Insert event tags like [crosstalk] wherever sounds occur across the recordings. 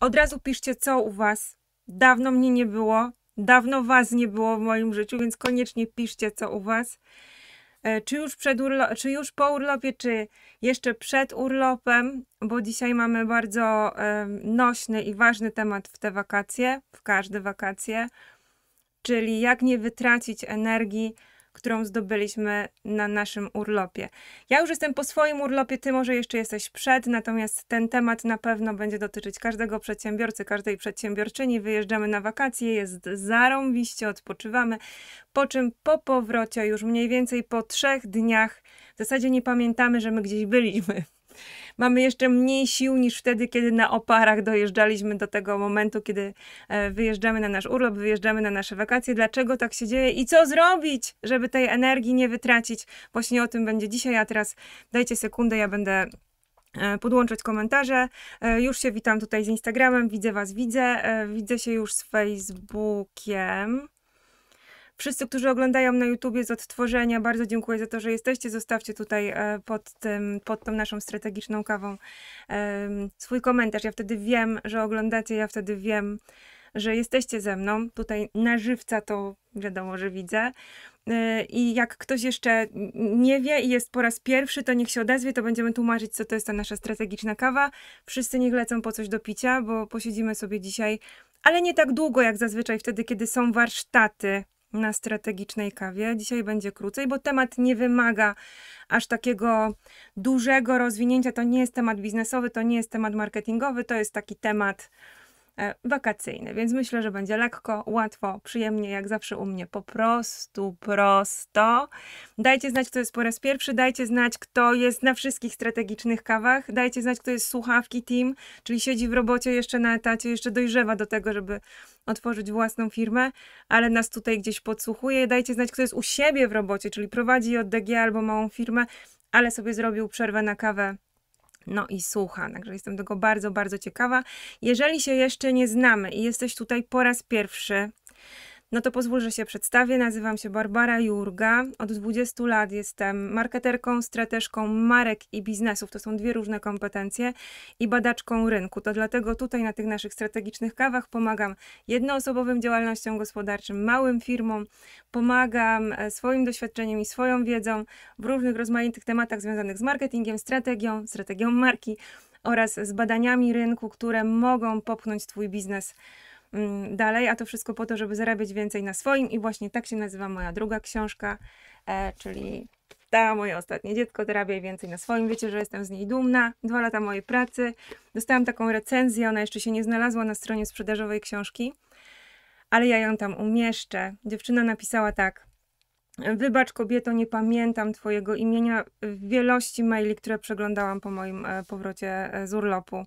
Od razu piszcie, co u Was. Dawno mnie nie było, dawno Was nie było w moim życiu, więc koniecznie piszcie, co u Was. E, czy już, przed urlo- czy już po urlopie, czy jeszcze przed urlopem, bo dzisiaj mamy bardzo e, nośny i ważny temat w te wakacje, w każde wakacje, czyli jak nie wytracić energii którą zdobyliśmy na naszym urlopie. Ja już jestem po swoim urlopie, ty może jeszcze jesteś przed, natomiast ten temat na pewno będzie dotyczyć każdego przedsiębiorcy, każdej przedsiębiorczyni. Wyjeżdżamy na wakacje, jest zarąbiście, odpoczywamy, po czym po powrocie, już mniej więcej po trzech dniach, w zasadzie nie pamiętamy, że my gdzieś byliśmy mamy jeszcze mniej sił niż wtedy, kiedy na oparach dojeżdżaliśmy do tego momentu, kiedy e, wyjeżdżamy na nasz urlop, wyjeżdżamy na nasze wakacje. Dlaczego tak się dzieje i co zrobić, żeby tej energii nie wytracić? Właśnie o tym będzie dzisiaj, a teraz dajcie sekundę, ja będę e, podłączać komentarze. E, już się witam tutaj z Instagramem, widzę Was, widzę. Widzę się już z Facebookiem. Wszyscy, którzy oglądają na YouTubie z odtworzenia, bardzo dziękuję za to, że jesteście. Zostawcie tutaj e, pod, tym, pod tą naszą strategiczną kawą swój komentarz. Ja wtedy wiem, że oglądacie, ja wtedy wiem, że jesteście ze mną. Tutaj na żywca to wiadomo, że widzę. E, I jak ktoś jeszcze nie wie i jest po raz pierwszy, to niech się odezwie, to będziemy tłumaczyć, co to jest ta nasza strategiczna kawa. Wszyscy niech lecą po coś do picia, bo posiedzimy sobie dzisiaj, ale nie tak długo jak zazwyczaj wtedy, kiedy są warsztaty na strategicznej kawie. Dzisiaj będzie krócej, bo temat nie wymaga aż takiego dużego rozwinięcia. To nie jest temat biznesowy, to nie jest temat marketingowy, to jest taki temat E, wakacyjny, więc myślę, że będzie lekko, łatwo, przyjemnie, jak zawsze u mnie, po prostu prosto. Dajcie znać, kto jest po raz pierwszy, dajcie znać, kto jest na wszystkich strategicznych kawach, dajcie znać, kto jest słuchawki team, czyli siedzi w robocie jeszcze na etacie, jeszcze dojrzewa do tego, żeby otworzyć własną firmę, ale nas tutaj gdzieś podsłuchuje. Dajcie znać, kto jest u siebie w robocie, czyli prowadzi DG albo małą firmę, ale sobie zrobił przerwę na kawę no i słucha. Także jestem tego bardzo, bardzo ciekawa. Jeżeli się jeszcze nie znamy i jesteś tutaj po raz pierwszy, no to pozwól, że się przedstawię. Nazywam się Barbara Jurga. Od 20 lat jestem marketerką, strateżką marek i biznesów. To są dwie różne kompetencje i badaczką rynku. To dlatego tutaj na tych naszych strategicznych kawach pomagam jednoosobowym działalnościom gospodarczym, małym firmom, pomagam e, swoim doświadczeniem i swoją wiedzą w różnych rozmaitych tematach związanych z marketingiem, strategią, strategią marki oraz z badaniami rynku, które mogą popchnąć Twój biznes Mm, dalej, a to wszystko po to, żeby zarabiać więcej na swoim i właśnie tak się nazywa moja druga książka, e, czyli ta moje ostatnie dziecko zarabia więcej na swoim. Wiecie, że jestem z niej dumna. Dwa lata mojej pracy. Dostałam taką recenzję, ona jeszcze się nie znalazła na stronie sprzedażowej książki, ale ja ją tam umieszczę. Dziewczyna napisała tak. Wybacz kobieto, nie pamiętam twojego imienia w wielości maili, które przeglądałam po moim e, powrocie e, z urlopu.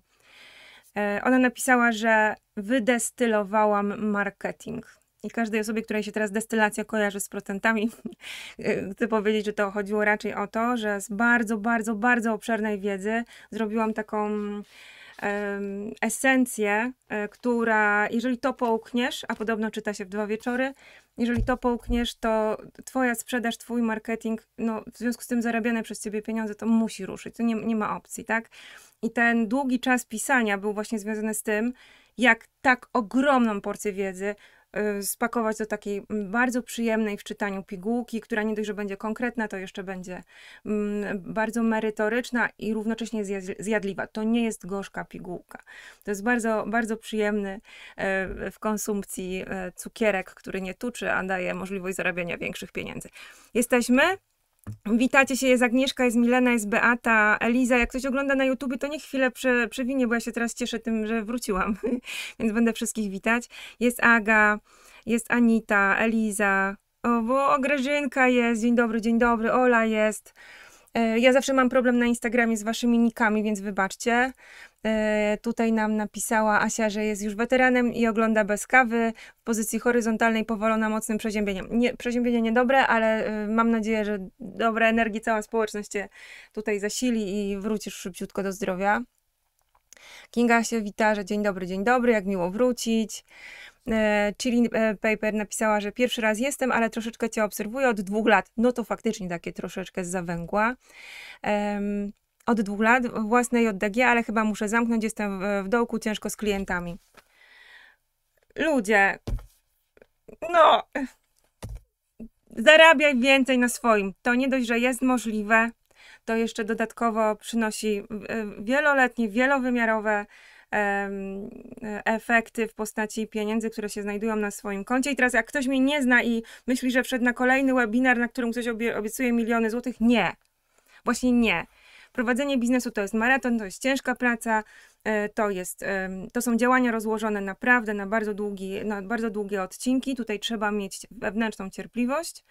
Ona napisała, że wydestylowałam marketing. I każdej osobie, której się teraz destylacja kojarzy z procentami, [laughs] chcę powiedzieć, że to chodziło raczej o to, że z bardzo, bardzo, bardzo obszernej wiedzy zrobiłam taką esencję, e, która, jeżeli to połkniesz, a podobno czyta się w dwa wieczory, jeżeli to połkniesz, to twoja sprzedaż, twój marketing, no w związku z tym zarabiane przez ciebie pieniądze, to musi ruszyć, to nie, nie ma opcji, tak? I ten długi czas pisania był właśnie związany z tym, jak tak ogromną porcję wiedzy, Y, spakować do takiej bardzo przyjemnej w czytaniu pigułki, która nie dość, że będzie konkretna, to jeszcze będzie mm, bardzo merytoryczna i równocześnie zjadliwa. To nie jest gorzka pigułka. To jest bardzo, bardzo przyjemny e, w konsumpcji e, cukierek, który nie tuczy, a daje możliwość zarabiania większych pieniędzy. Jesteśmy Witacie się, jest Agnieszka, jest Milena, jest Beata, Eliza. Jak ktoś ogląda na YouTube, to niech chwilę prze, przewinie, bo ja się teraz cieszę tym, że wróciłam, [laughs] więc będę wszystkich witać. Jest Aga, jest Anita, Eliza, o, bo Grażynka jest, dzień dobry, dzień dobry, Ola jest. E, ja zawsze mam problem na Instagramie z waszymi nikami, więc wybaczcie. E, tutaj nam napisała Asia, że jest już weteranem i ogląda bez kawy. W pozycji horyzontalnej powolona mocnym przeziębieniem. Nie, przeziębienie niedobre, ale y, mam nadzieję, że dobre energii cała społeczność cię tutaj zasili i wrócisz szybciutko do zdrowia. Kinga się wita, że dzień dobry, dzień dobry, jak miło wrócić. E, Chili e, Paper napisała, że pierwszy raz jestem, ale troszeczkę Cię obserwuję od dwóch lat. No to faktycznie takie troszeczkę z zawęgła. Um, od dwóch lat własnej JDG, ale chyba muszę zamknąć, jestem w, w dołku, ciężko z klientami. Ludzie, no, zarabiaj więcej na swoim. To nie dość, że jest możliwe, to jeszcze dodatkowo przynosi e, wieloletnie, wielowymiarowe em, efekty w postaci pieniędzy, które się znajdują na swoim koncie. I teraz, jak ktoś mnie nie zna i myśli, że wszedł na kolejny webinar, na którym ktoś obiecuje miliony złotych, nie. Właśnie nie prowadzenie biznesu to jest maraton, to jest ciężka praca, e, to, jest, e, to są działania rozłożone naprawdę na bardzo, długi, na bardzo długie odcinki. Tutaj trzeba mieć wewnętrzną cierpliwość,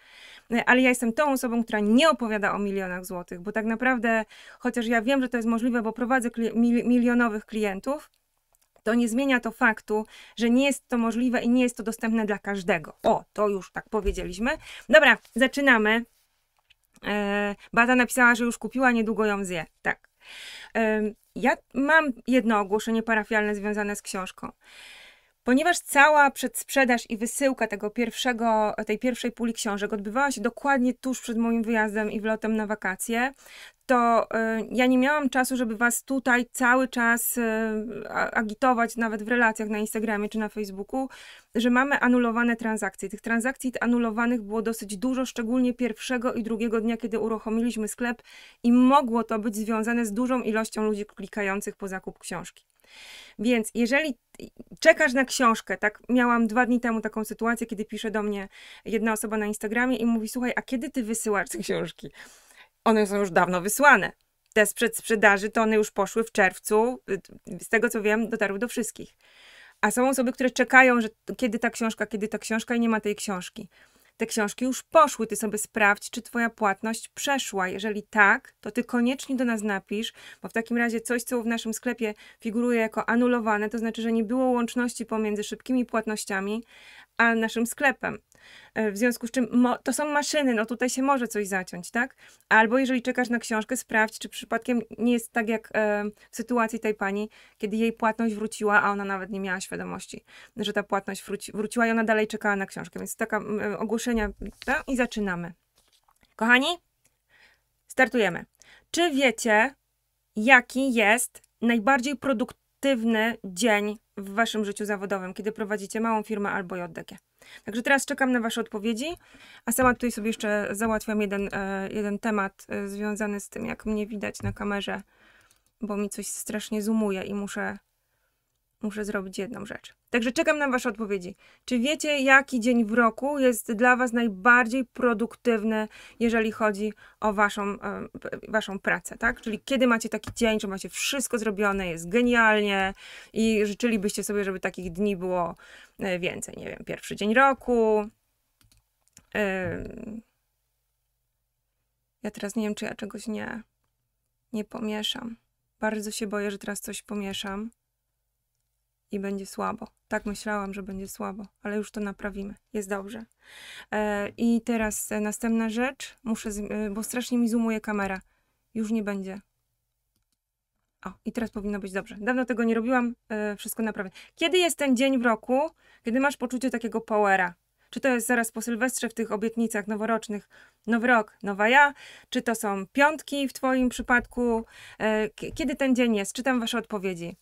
e, ale ja jestem tą osobą, która nie opowiada o milionach złotych, bo tak naprawdę, chociaż ja wiem, że to jest możliwe, bo prowadzę milionowych klientów, to nie zmienia to faktu, że nie jest to możliwe i nie jest to dostępne dla każdego. O, to już tak powiedzieliśmy. Dobra, zaczynamy. E, Bada napisała, że już kupiła, niedługo ją zje. Tak. E, ja mam jedno ogłoszenie parafialne związane z książką. Ponieważ cała przedsprzedaż i wysyłka tego pierwszego, tej pierwszej puli książek odbywała się dokładnie tuż przed moim wyjazdem i wlotem na wakacje, to e, ja nie miałam czasu, żeby was tutaj cały czas e, agitować, nawet w relacjach na Instagramie czy na Facebooku, że mamy anulowane transakcje. Tych transakcji anulowanych było dosyć dużo, szczególnie pierwszego i drugiego dnia, kiedy uruchomiliśmy sklep i mogło to być związane z dużą ilością ludzi klikających po zakup książki. Więc jeżeli czekasz na książkę, tak miałam dwa dni temu taką sytuację, kiedy pisze do mnie jedna osoba na Instagramie i mówi: Słuchaj, a kiedy ty wysyłasz te książki? one są już dawno wysłane. Te sprzed sprzedaży to one już poszły w czerwcu. Y, z tego co wiem, dotarły do wszystkich. A są osoby, które czekają, że kiedy ta książka, kiedy ta książka i nie ma tej książki. Te książki już poszły, ty sobie sprawdź, czy twoja płatność przeszła. Jeżeli tak, to ty koniecznie do nas napisz, bo w takim razie coś, co w naszym sklepie figuruje jako anulowane, to znaczy, że nie było łączności pomiędzy szybkimi płatnościami a naszym sklepem. E, w związku z czym to są maszyny, no tutaj się może coś zaciąć, tak? Albo jeżeli czekasz na książkę, sprawdź, czy przypadkiem nie jest tak jak e, w sytuacji tej pani, kiedy jej płatność wróciła, a ona nawet nie miała świadomości, że ta płatność wróci, wróciła i ona dalej czekała na książkę. Więc taka e, ogłoszenia tak? i zaczynamy. Kochani, startujemy. Czy wiecie, jaki jest najbardziej produktywny dzień w waszym życiu zawodowym, kiedy prowadzicie małą firmę albo JDG? Także teraz czekam na Wasze odpowiedzi, a sama tutaj sobie jeszcze załatwiam jeden, e, jeden temat e, związany z tym, jak mnie widać na kamerze, bo mi coś strasznie zoomuje i muszę muszę zrobić jedną rzecz. Także czekam na Wasze odpowiedzi. Czy wiecie, jaki dzień w roku jest dla Was najbardziej produktywny, jeżeli chodzi o Waszą, e, waszą pracę, tak? Czyli kiedy macie taki dzień, czy macie wszystko zrobione, jest genialnie i życzylibyście sobie, żeby takich dni było e, więcej. Nie wiem, pierwszy dzień roku. Ja teraz nie wiem, czy ja czegoś nie, nie pomieszam. Bardzo się boję, że teraz coś pomieszam i będzie słabo. Tak myślałam, że będzie słabo, ale już to naprawimy. Jest dobrze. E, I teraz e, następna rzecz. Muszę, e, bo strasznie mi zoomuje kamera. Już nie będzie. O, i teraz powinno być dobrze. Dawno tego nie robiłam, wszystko naprawię. Kiedy jest ten dzień w roku, kiedy masz poczucie takiego powera? Czy to jest zaraz po Sylwestrze w tych obietnicach noworocznych, nowy rok, nowa ja? Czy to są piątki w Twoim przypadku? Kiedy ten dzień jest? Czytam Wasze odpowiedzi.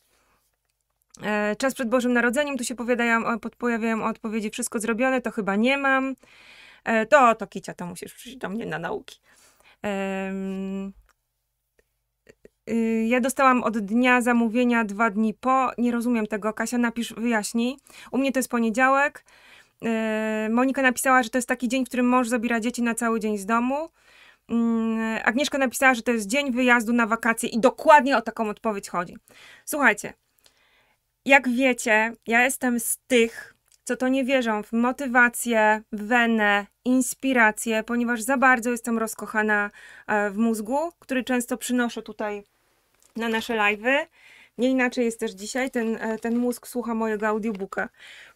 E, czas przed Bożym Narodzeniem, tu się powiadają, pojawiają odpowiedzi, wszystko zrobione, to chyba nie mam. E, to, to Kicia, to musisz przyjść do mnie na nauki. Y, ja dostałam od dnia zamówienia dwa dni po. Nie rozumiem tego. Kasia, napisz, wyjaśnij. U mnie to jest poniedziałek. E, Monika napisała, że to jest taki dzień, w którym mąż zabiera dzieci na cały dzień z domu. Mm, Agnieszka napisała, że to jest dzień wyjazdu na wakacje i dokładnie o taką odpowiedź chodzi. Słuchajcie, jak wiecie, ja jestem z tych, co to nie wierzą w motywację, wenę, inspirację, ponieważ za bardzo jestem rozkochana e, w mózgu, który często przynoszę tutaj na nasze live'y. Nie inaczej jest też dzisiaj, ten, e, ten mózg słucha mojego audiobooka.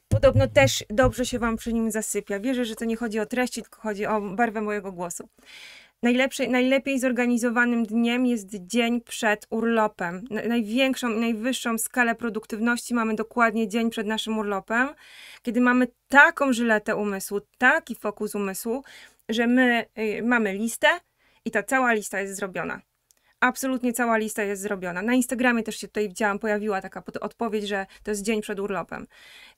Podobno też dobrze się Wam przy nim zasypia. Wierzę, że to nie chodzi o treści, tylko chodzi o barwę mojego głosu najlepszy, najlepiej zorganizowanym dniem jest dzień przed urlopem. Największą i najwyższą skalę produktywności mamy dokładnie dzień przed naszym urlopem, kiedy mamy taką żyletę umysłu, taki fokus umysłu, że my y, mamy listę i ta cała lista jest zrobiona. Absolutnie cała lista jest zrobiona. Na Instagramie też się tutaj widziałam, pojawiła taka odpowiedź, że to jest dzień przed urlopem.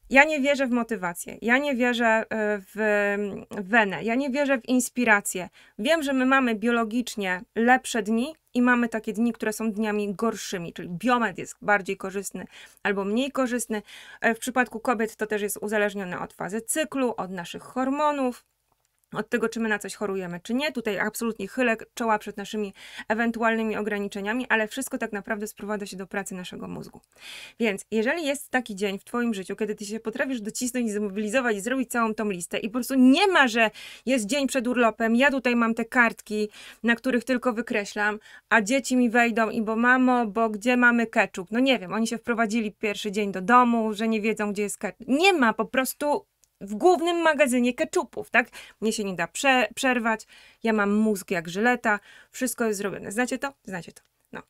Ja nie wierzę w motywację, ja nie wierzę e, w mm, wenę, ja nie wierzę w inspirację. Wiem, że my mamy biologicznie lepsze dni i mamy takie dni, które są dniami gorszymi, czyli biomed jest bardziej korzystny albo mniej korzystny. E, w przypadku kobiet to też jest uzależnione od fazy cyklu, od naszych hormonów od tego, czy my na coś chorujemy, czy nie. Tutaj absolutnie chylę czoła przed naszymi ewentualnymi ograniczeniami, ale wszystko tak naprawdę sprowadza się do pracy naszego mózgu. Więc jeżeli jest taki dzień w Twoim życiu, kiedy Ty się potrafisz docisnąć, zmobilizować, zrobić całą tą listę i po prostu nie ma, że jest dzień przed urlopem, ja tutaj mam te kartki, na których tylko wykreślam, a dzieci mi wejdą i bo mamo, bo gdzie mamy keczup? No nie wiem, oni się wprowadzili pierwszy dzień do domu, że nie wiedzą, gdzie jest ketchup. Nie ma po prostu w głównym magazynie keczupów, tak? Mnie się nie da prze, przerwać, ja mam mózg jak żyleta, wszystko jest zrobione. Znacie to? Znacie to. No.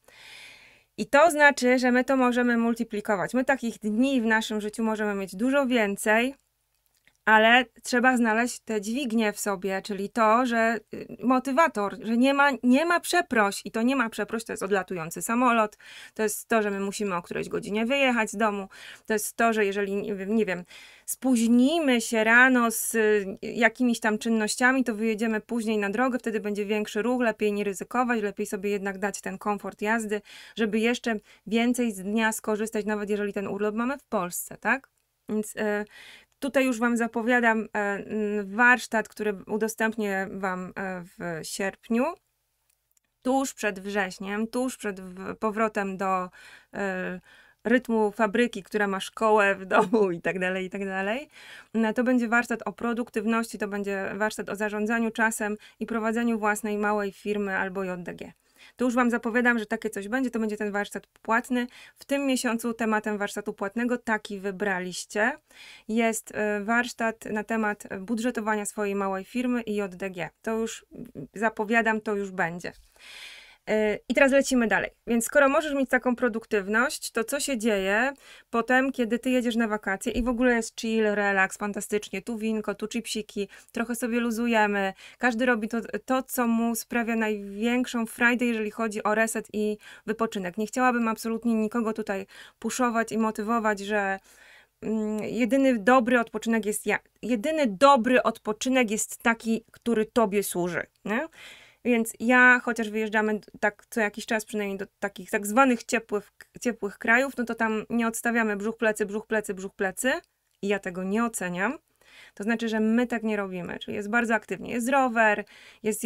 I to znaczy, że my to możemy multiplikować. My takich dni w naszym życiu możemy mieć dużo więcej, ale trzeba znaleźć te dźwignie w sobie, czyli to, że y, motywator, że nie ma, nie ma przeproś i to nie ma przeproś, to jest odlatujący samolot, to jest to, że my musimy o którejś godzinie wyjechać z domu, to jest to, że jeżeli, nie wiem, spóźnimy się rano z y, jakimiś tam czynnościami, to wyjedziemy później na drogę, wtedy będzie większy ruch, lepiej nie ryzykować, lepiej sobie jednak dać ten komfort jazdy, żeby jeszcze więcej z dnia skorzystać, nawet jeżeli ten urlop mamy w Polsce, tak? Więc y, Tutaj już Wam zapowiadam e, warsztat, który udostępnię Wam e, w sierpniu tuż przed wrześniem, tuż przed powrotem do e, rytmu fabryki, która ma szkołę w domu i tak dalej, i tak dalej. To będzie warsztat o produktywności, to będzie warsztat o zarządzaniu czasem i prowadzeniu własnej małej firmy albo JDG to już Wam zapowiadam, że takie coś będzie, to będzie ten warsztat płatny. W tym miesiącu tematem warsztatu płatnego taki wybraliście. Jest e, warsztat na temat budżetowania swojej małej firmy i JDG. To już zapowiadam, to już będzie. I teraz lecimy dalej. Więc skoro możesz mieć taką produktywność, to co się dzieje potem, kiedy ty jedziesz na wakacje i w ogóle jest chill, relaks, fantastycznie, tu winko, tu chipsiki, trochę sobie luzujemy, każdy robi to, to co mu sprawia największą frajdę, jeżeli chodzi o reset i wypoczynek. Nie chciałabym absolutnie nikogo tutaj puszować i motywować, że mm, jedyny dobry odpoczynek jest ja. Jedyny dobry odpoczynek jest taki, który tobie służy. Nie? Więc ja, chociaż wyjeżdżamy tak co jakiś czas przynajmniej do takich tak zwanych ciepłych, ciepłych krajów, no to tam nie odstawiamy brzuch plecy, brzuch plecy, brzuch plecy. I ja tego nie oceniam. To znaczy, że my tak nie robimy, czyli jest bardzo aktywnie. Jest rower, jest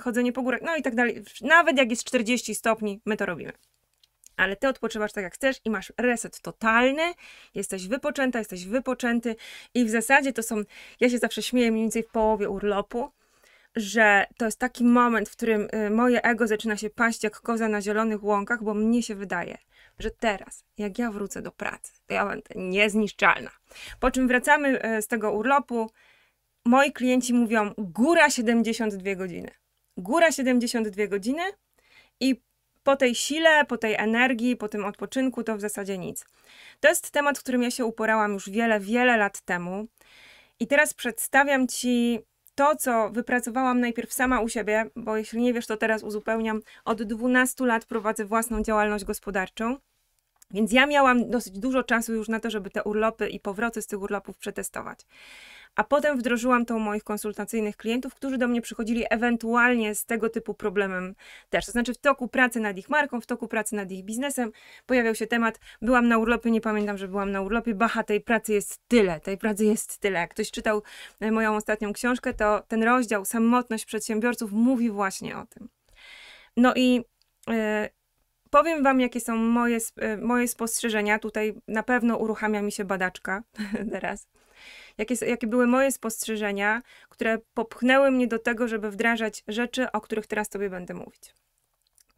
chodzenie po górach, no i tak dalej. Nawet jak jest 40 stopni, my to robimy. Ale ty odpoczywasz tak jak chcesz i masz reset totalny, jesteś wypoczęta, jesteś wypoczęty i w zasadzie to są, ja się zawsze śmieję mniej więcej w połowie urlopu, że to jest taki moment, w którym y, moje ego zaczyna się paść jak koza na zielonych łąkach, bo mnie się wydaje, że teraz, jak ja wrócę do pracy, to ja będę niezniszczalna. Po czym wracamy y, z tego urlopu, moi klienci mówią góra 72 godziny. Góra 72 godziny i po tej sile, po tej energii, po tym odpoczynku to w zasadzie nic. To jest temat, którym ja się uporałam już wiele, wiele lat temu. I teraz przedstawiam Ci to, co wypracowałam najpierw sama u siebie, bo jeśli nie wiesz, to teraz uzupełniam, od 12 lat prowadzę własną działalność gospodarczą. Więc ja miałam dosyć dużo czasu już na to, żeby te urlopy i powroty z tych urlopów przetestować. A potem wdrożyłam to u moich konsultacyjnych klientów, którzy do mnie przychodzili ewentualnie z tego typu problemem też. To znaczy w toku pracy nad ich marką, w toku pracy nad ich biznesem pojawiał się temat, byłam na urlopie, nie pamiętam, że byłam na urlopie, bacha, tej pracy jest tyle, tej pracy jest tyle. Jak ktoś czytał e, moją ostatnią książkę, to ten rozdział Samotność przedsiębiorców mówi właśnie o tym. No i e, Powiem Wam, jakie są moje, e, moje spostrzeżenia. Tutaj na pewno uruchamia mi się badaczka [laughs] teraz. Jakie, jakie były moje spostrzeżenia, które popchnęły mnie do tego, żeby wdrażać rzeczy, o których teraz Tobie będę mówić.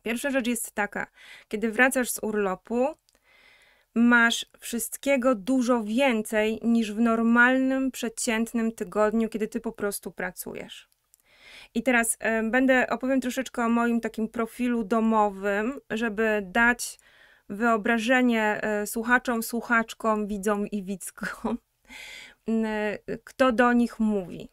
Pierwsza rzecz jest taka, kiedy wracasz z urlopu, masz wszystkiego dużo więcej niż w normalnym, przeciętnym tygodniu, kiedy ty po prostu pracujesz. I teraz y, będę opowiem troszeczkę o moim takim profilu domowym, żeby dać wyobrażenie y, słuchaczom, słuchaczkom, widzom i widzkom, [laughs] y, kto do nich mówi.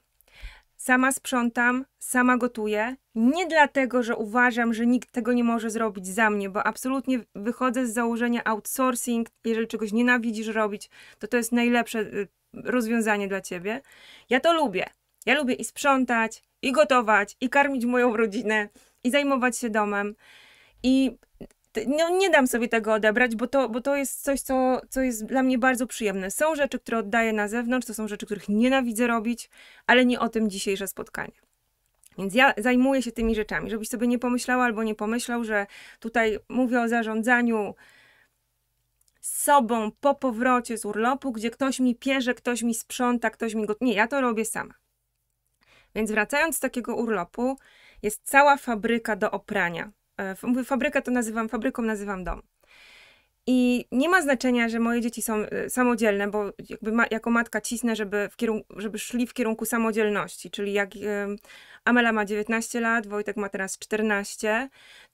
Sama sprzątam, sama gotuję. Nie dlatego, że uważam, że nikt tego nie może zrobić za mnie, bo absolutnie wychodzę z założenia outsourcing. Jeżeli czegoś nienawidzisz robić, to to jest najlepsze y, rozwiązanie dla ciebie. Ja to lubię. Ja lubię i sprzątać, i gotować, i karmić moją rodzinę, i zajmować się domem. I no, nie dam sobie tego odebrać, bo to, bo to jest coś, co, co jest dla mnie bardzo przyjemne. Są rzeczy, które oddaję na zewnątrz, to są rzeczy, których nienawidzę robić, ale nie o tym dzisiejsze spotkanie. Więc ja zajmuję się tymi rzeczami, żebyś sobie nie pomyślała albo nie pomyślał, że tutaj mówię o zarządzaniu sobą po powrocie z urlopu, gdzie ktoś mi pierze, ktoś mi sprząta, ktoś mi go. Nie, ja to robię sama. Więc wracając z takiego urlopu, jest cała fabryka do oprania. E, Fabrykę to nazywam, fabryką nazywam dom. I nie ma znaczenia, że moje dzieci są e, samodzielne, bo jakby ma, jako matka cisnę, żeby, w kierunku, żeby szli w kierunku samodzielności. Czyli jak e, Amela ma 19 lat, Wojtek ma teraz 14,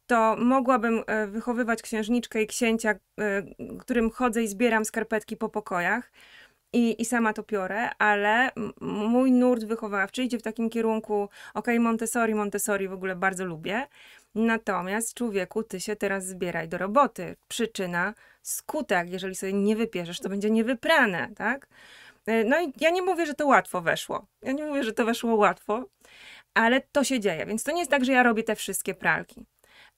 to mogłabym wychowywać księżniczkę i księcia, którym chodzę i zbieram skarpetki po pokojach i, i sama to piorę, ale mój nurt wychowawczy idzie w takim kierunku, okej, okay, Montessori, Montessori w ogóle bardzo lubię, natomiast człowieku, ty się teraz zbieraj do roboty. Przyczyna, skutek, jeżeli sobie nie wypierzesz, to będzie niewyprane, tak? E, no i ja nie mówię, że to łatwo weszło. Ja nie mówię, że to weszło łatwo, ale to się dzieje, więc to nie jest tak, że ja robię te wszystkie pralki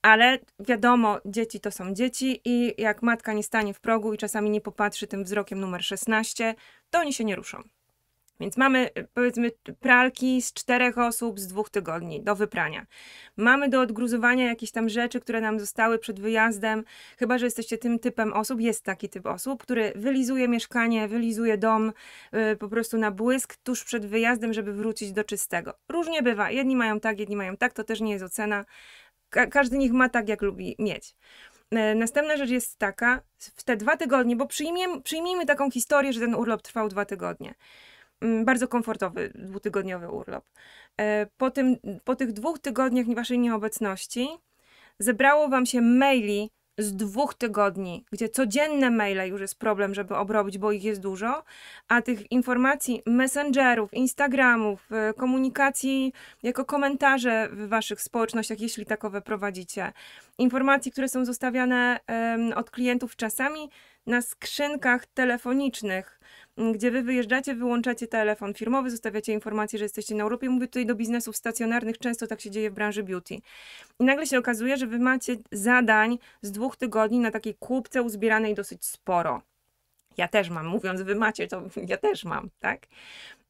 ale wiadomo, dzieci to są dzieci i jak matka nie stanie w progu i czasami nie popatrzy tym wzrokiem numer 16, to oni się nie ruszą. Więc mamy y, powiedzmy pralki z czterech osób z dwóch tygodni do wyprania. Mamy do odgruzowania jakieś tam rzeczy, które nam zostały przed wyjazdem, chyba że jesteście tym typem osób, jest taki typ osób, który wylizuje mieszkanie, wylizuje dom yy, po prostu na błysk tuż przed wyjazdem, żeby wrócić do czystego. Różnie bywa, jedni mają tak, jedni mają tak, to też nie jest ocena. Ka każdy niech ma tak, jak lubi mieć. E, następna rzecz jest taka, w te dwa tygodnie, bo przyjmijmy taką historię, że ten urlop trwał dwa tygodnie. Mm, bardzo komfortowy, dwutygodniowy urlop. E, po, tym, po tych dwóch tygodniach waszej nieobecności zebrało wam się maili z dwóch tygodni, gdzie codzienne maile już jest problem, żeby obrobić, bo ich jest dużo, a tych informacji, messengerów, Instagramów, y, komunikacji jako komentarze w waszych społecznościach, jeśli takowe prowadzicie, informacji, które są zostawiane um, od klientów czasami na skrzynkach telefonicznych, gdzie wy wyjeżdżacie, wyłączacie telefon firmowy, zostawiacie informację, że jesteście na Europie. Mówię tutaj do biznesów stacjonarnych, często tak się dzieje w branży beauty. I nagle się okazuje, że wy macie zadań z dwóch tygodni na takiej kupce uzbieranej dosyć sporo. Ja też mam, mówiąc wy macie, to [laughs] ja też mam, tak?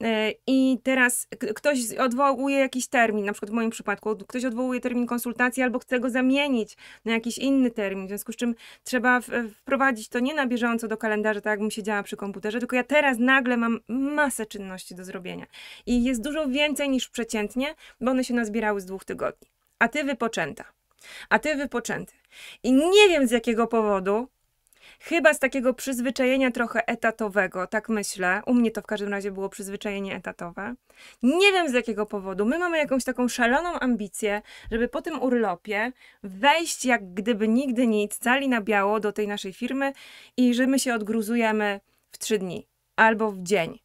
E, I teraz ktoś odwołuje jakiś termin, na przykład w moim przypadku, ktoś odwołuje termin konsultacji albo chce go zamienić na jakiś inny termin, w związku z czym trzeba wprowadzić to nie na bieżąco do kalendarza, tak jakbym siedziała przy komputerze, tylko ja teraz nagle mam masę czynności do zrobienia. I jest dużo więcej niż przeciętnie, bo one się nazbierały z dwóch tygodni. A ty wypoczęta. A ty wypoczęty. I nie wiem z jakiego powodu, Chyba z takiego przyzwyczajenia trochę etatowego, tak myślę. U mnie to w każdym razie było przyzwyczajenie etatowe. Nie wiem z jakiego powodu. My mamy jakąś taką szaloną ambicję, żeby po tym urlopie wejść jak gdyby nigdy nic, cali na biało do tej naszej firmy i że my się odgruzujemy w trzy dni albo w dzień.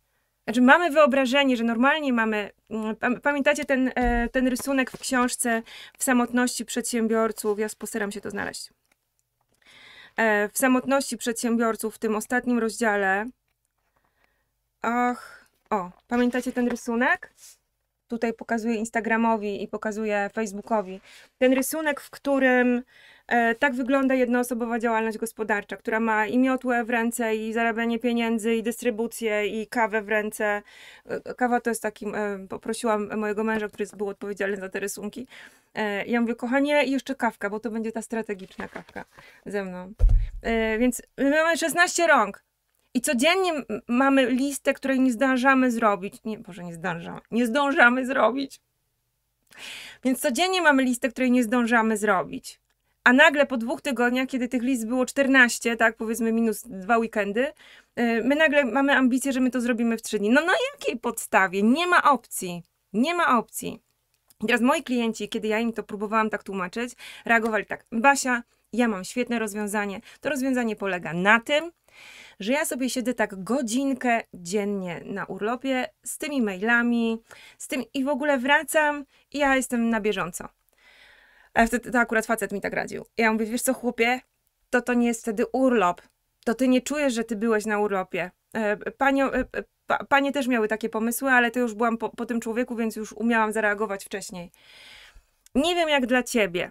Znaczy, mamy wyobrażenie, że normalnie mamy. Mm, pamiętacie ten, e, ten rysunek w książce w samotności przedsiębiorców? Ja postaram się to znaleźć. E, w samotności przedsiębiorców, w tym ostatnim rozdziale. Ach, o, pamiętacie ten rysunek? tutaj pokazuję Instagramowi i pokazuję Facebookowi. Ten rysunek, w którym e, tak wygląda jednoosobowa działalność gospodarcza, która ma i miotłę w ręce, i zarabianie pieniędzy, i dystrybucję, i kawę w ręce. E, kawa to jest taki, e, poprosiłam mojego męża, który był odpowiedzialny za te rysunki. E, ja mówię, kochanie, jeszcze kawka, bo to będzie ta strategiczna kawka ze mną. E, więc my mamy 16 rąk. I codziennie mamy listę, której nie zdążamy zrobić. Nie, Boże, nie zdążamy. Nie zdążamy zrobić. Więc codziennie mamy listę, której nie zdążamy zrobić. A nagle po dwóch tygodniach, kiedy tych list było 14, tak powiedzmy minus dwa weekendy, y, my nagle mamy ambicję, że my to zrobimy w trzy dni. No na jakiej podstawie? Nie ma opcji. Nie ma opcji. I teraz moi klienci, kiedy ja im to próbowałam tak tłumaczyć, reagowali tak: Basia, ja mam świetne rozwiązanie. To rozwiązanie polega na tym, że ja sobie siedzę tak godzinkę dziennie na urlopie z tymi mailami, z tym i w ogóle wracam i ja jestem na bieżąco. A wtedy to akurat facet mi tak radził. Ja mówię, wiesz co chłopie, to to nie jest wtedy urlop. To ty nie czujesz, że ty byłeś na urlopie. E, panią, e, e, panie też miały takie pomysły, ale to już byłam po, po tym człowieku, więc już umiałam zareagować wcześniej. Nie wiem jak dla ciebie,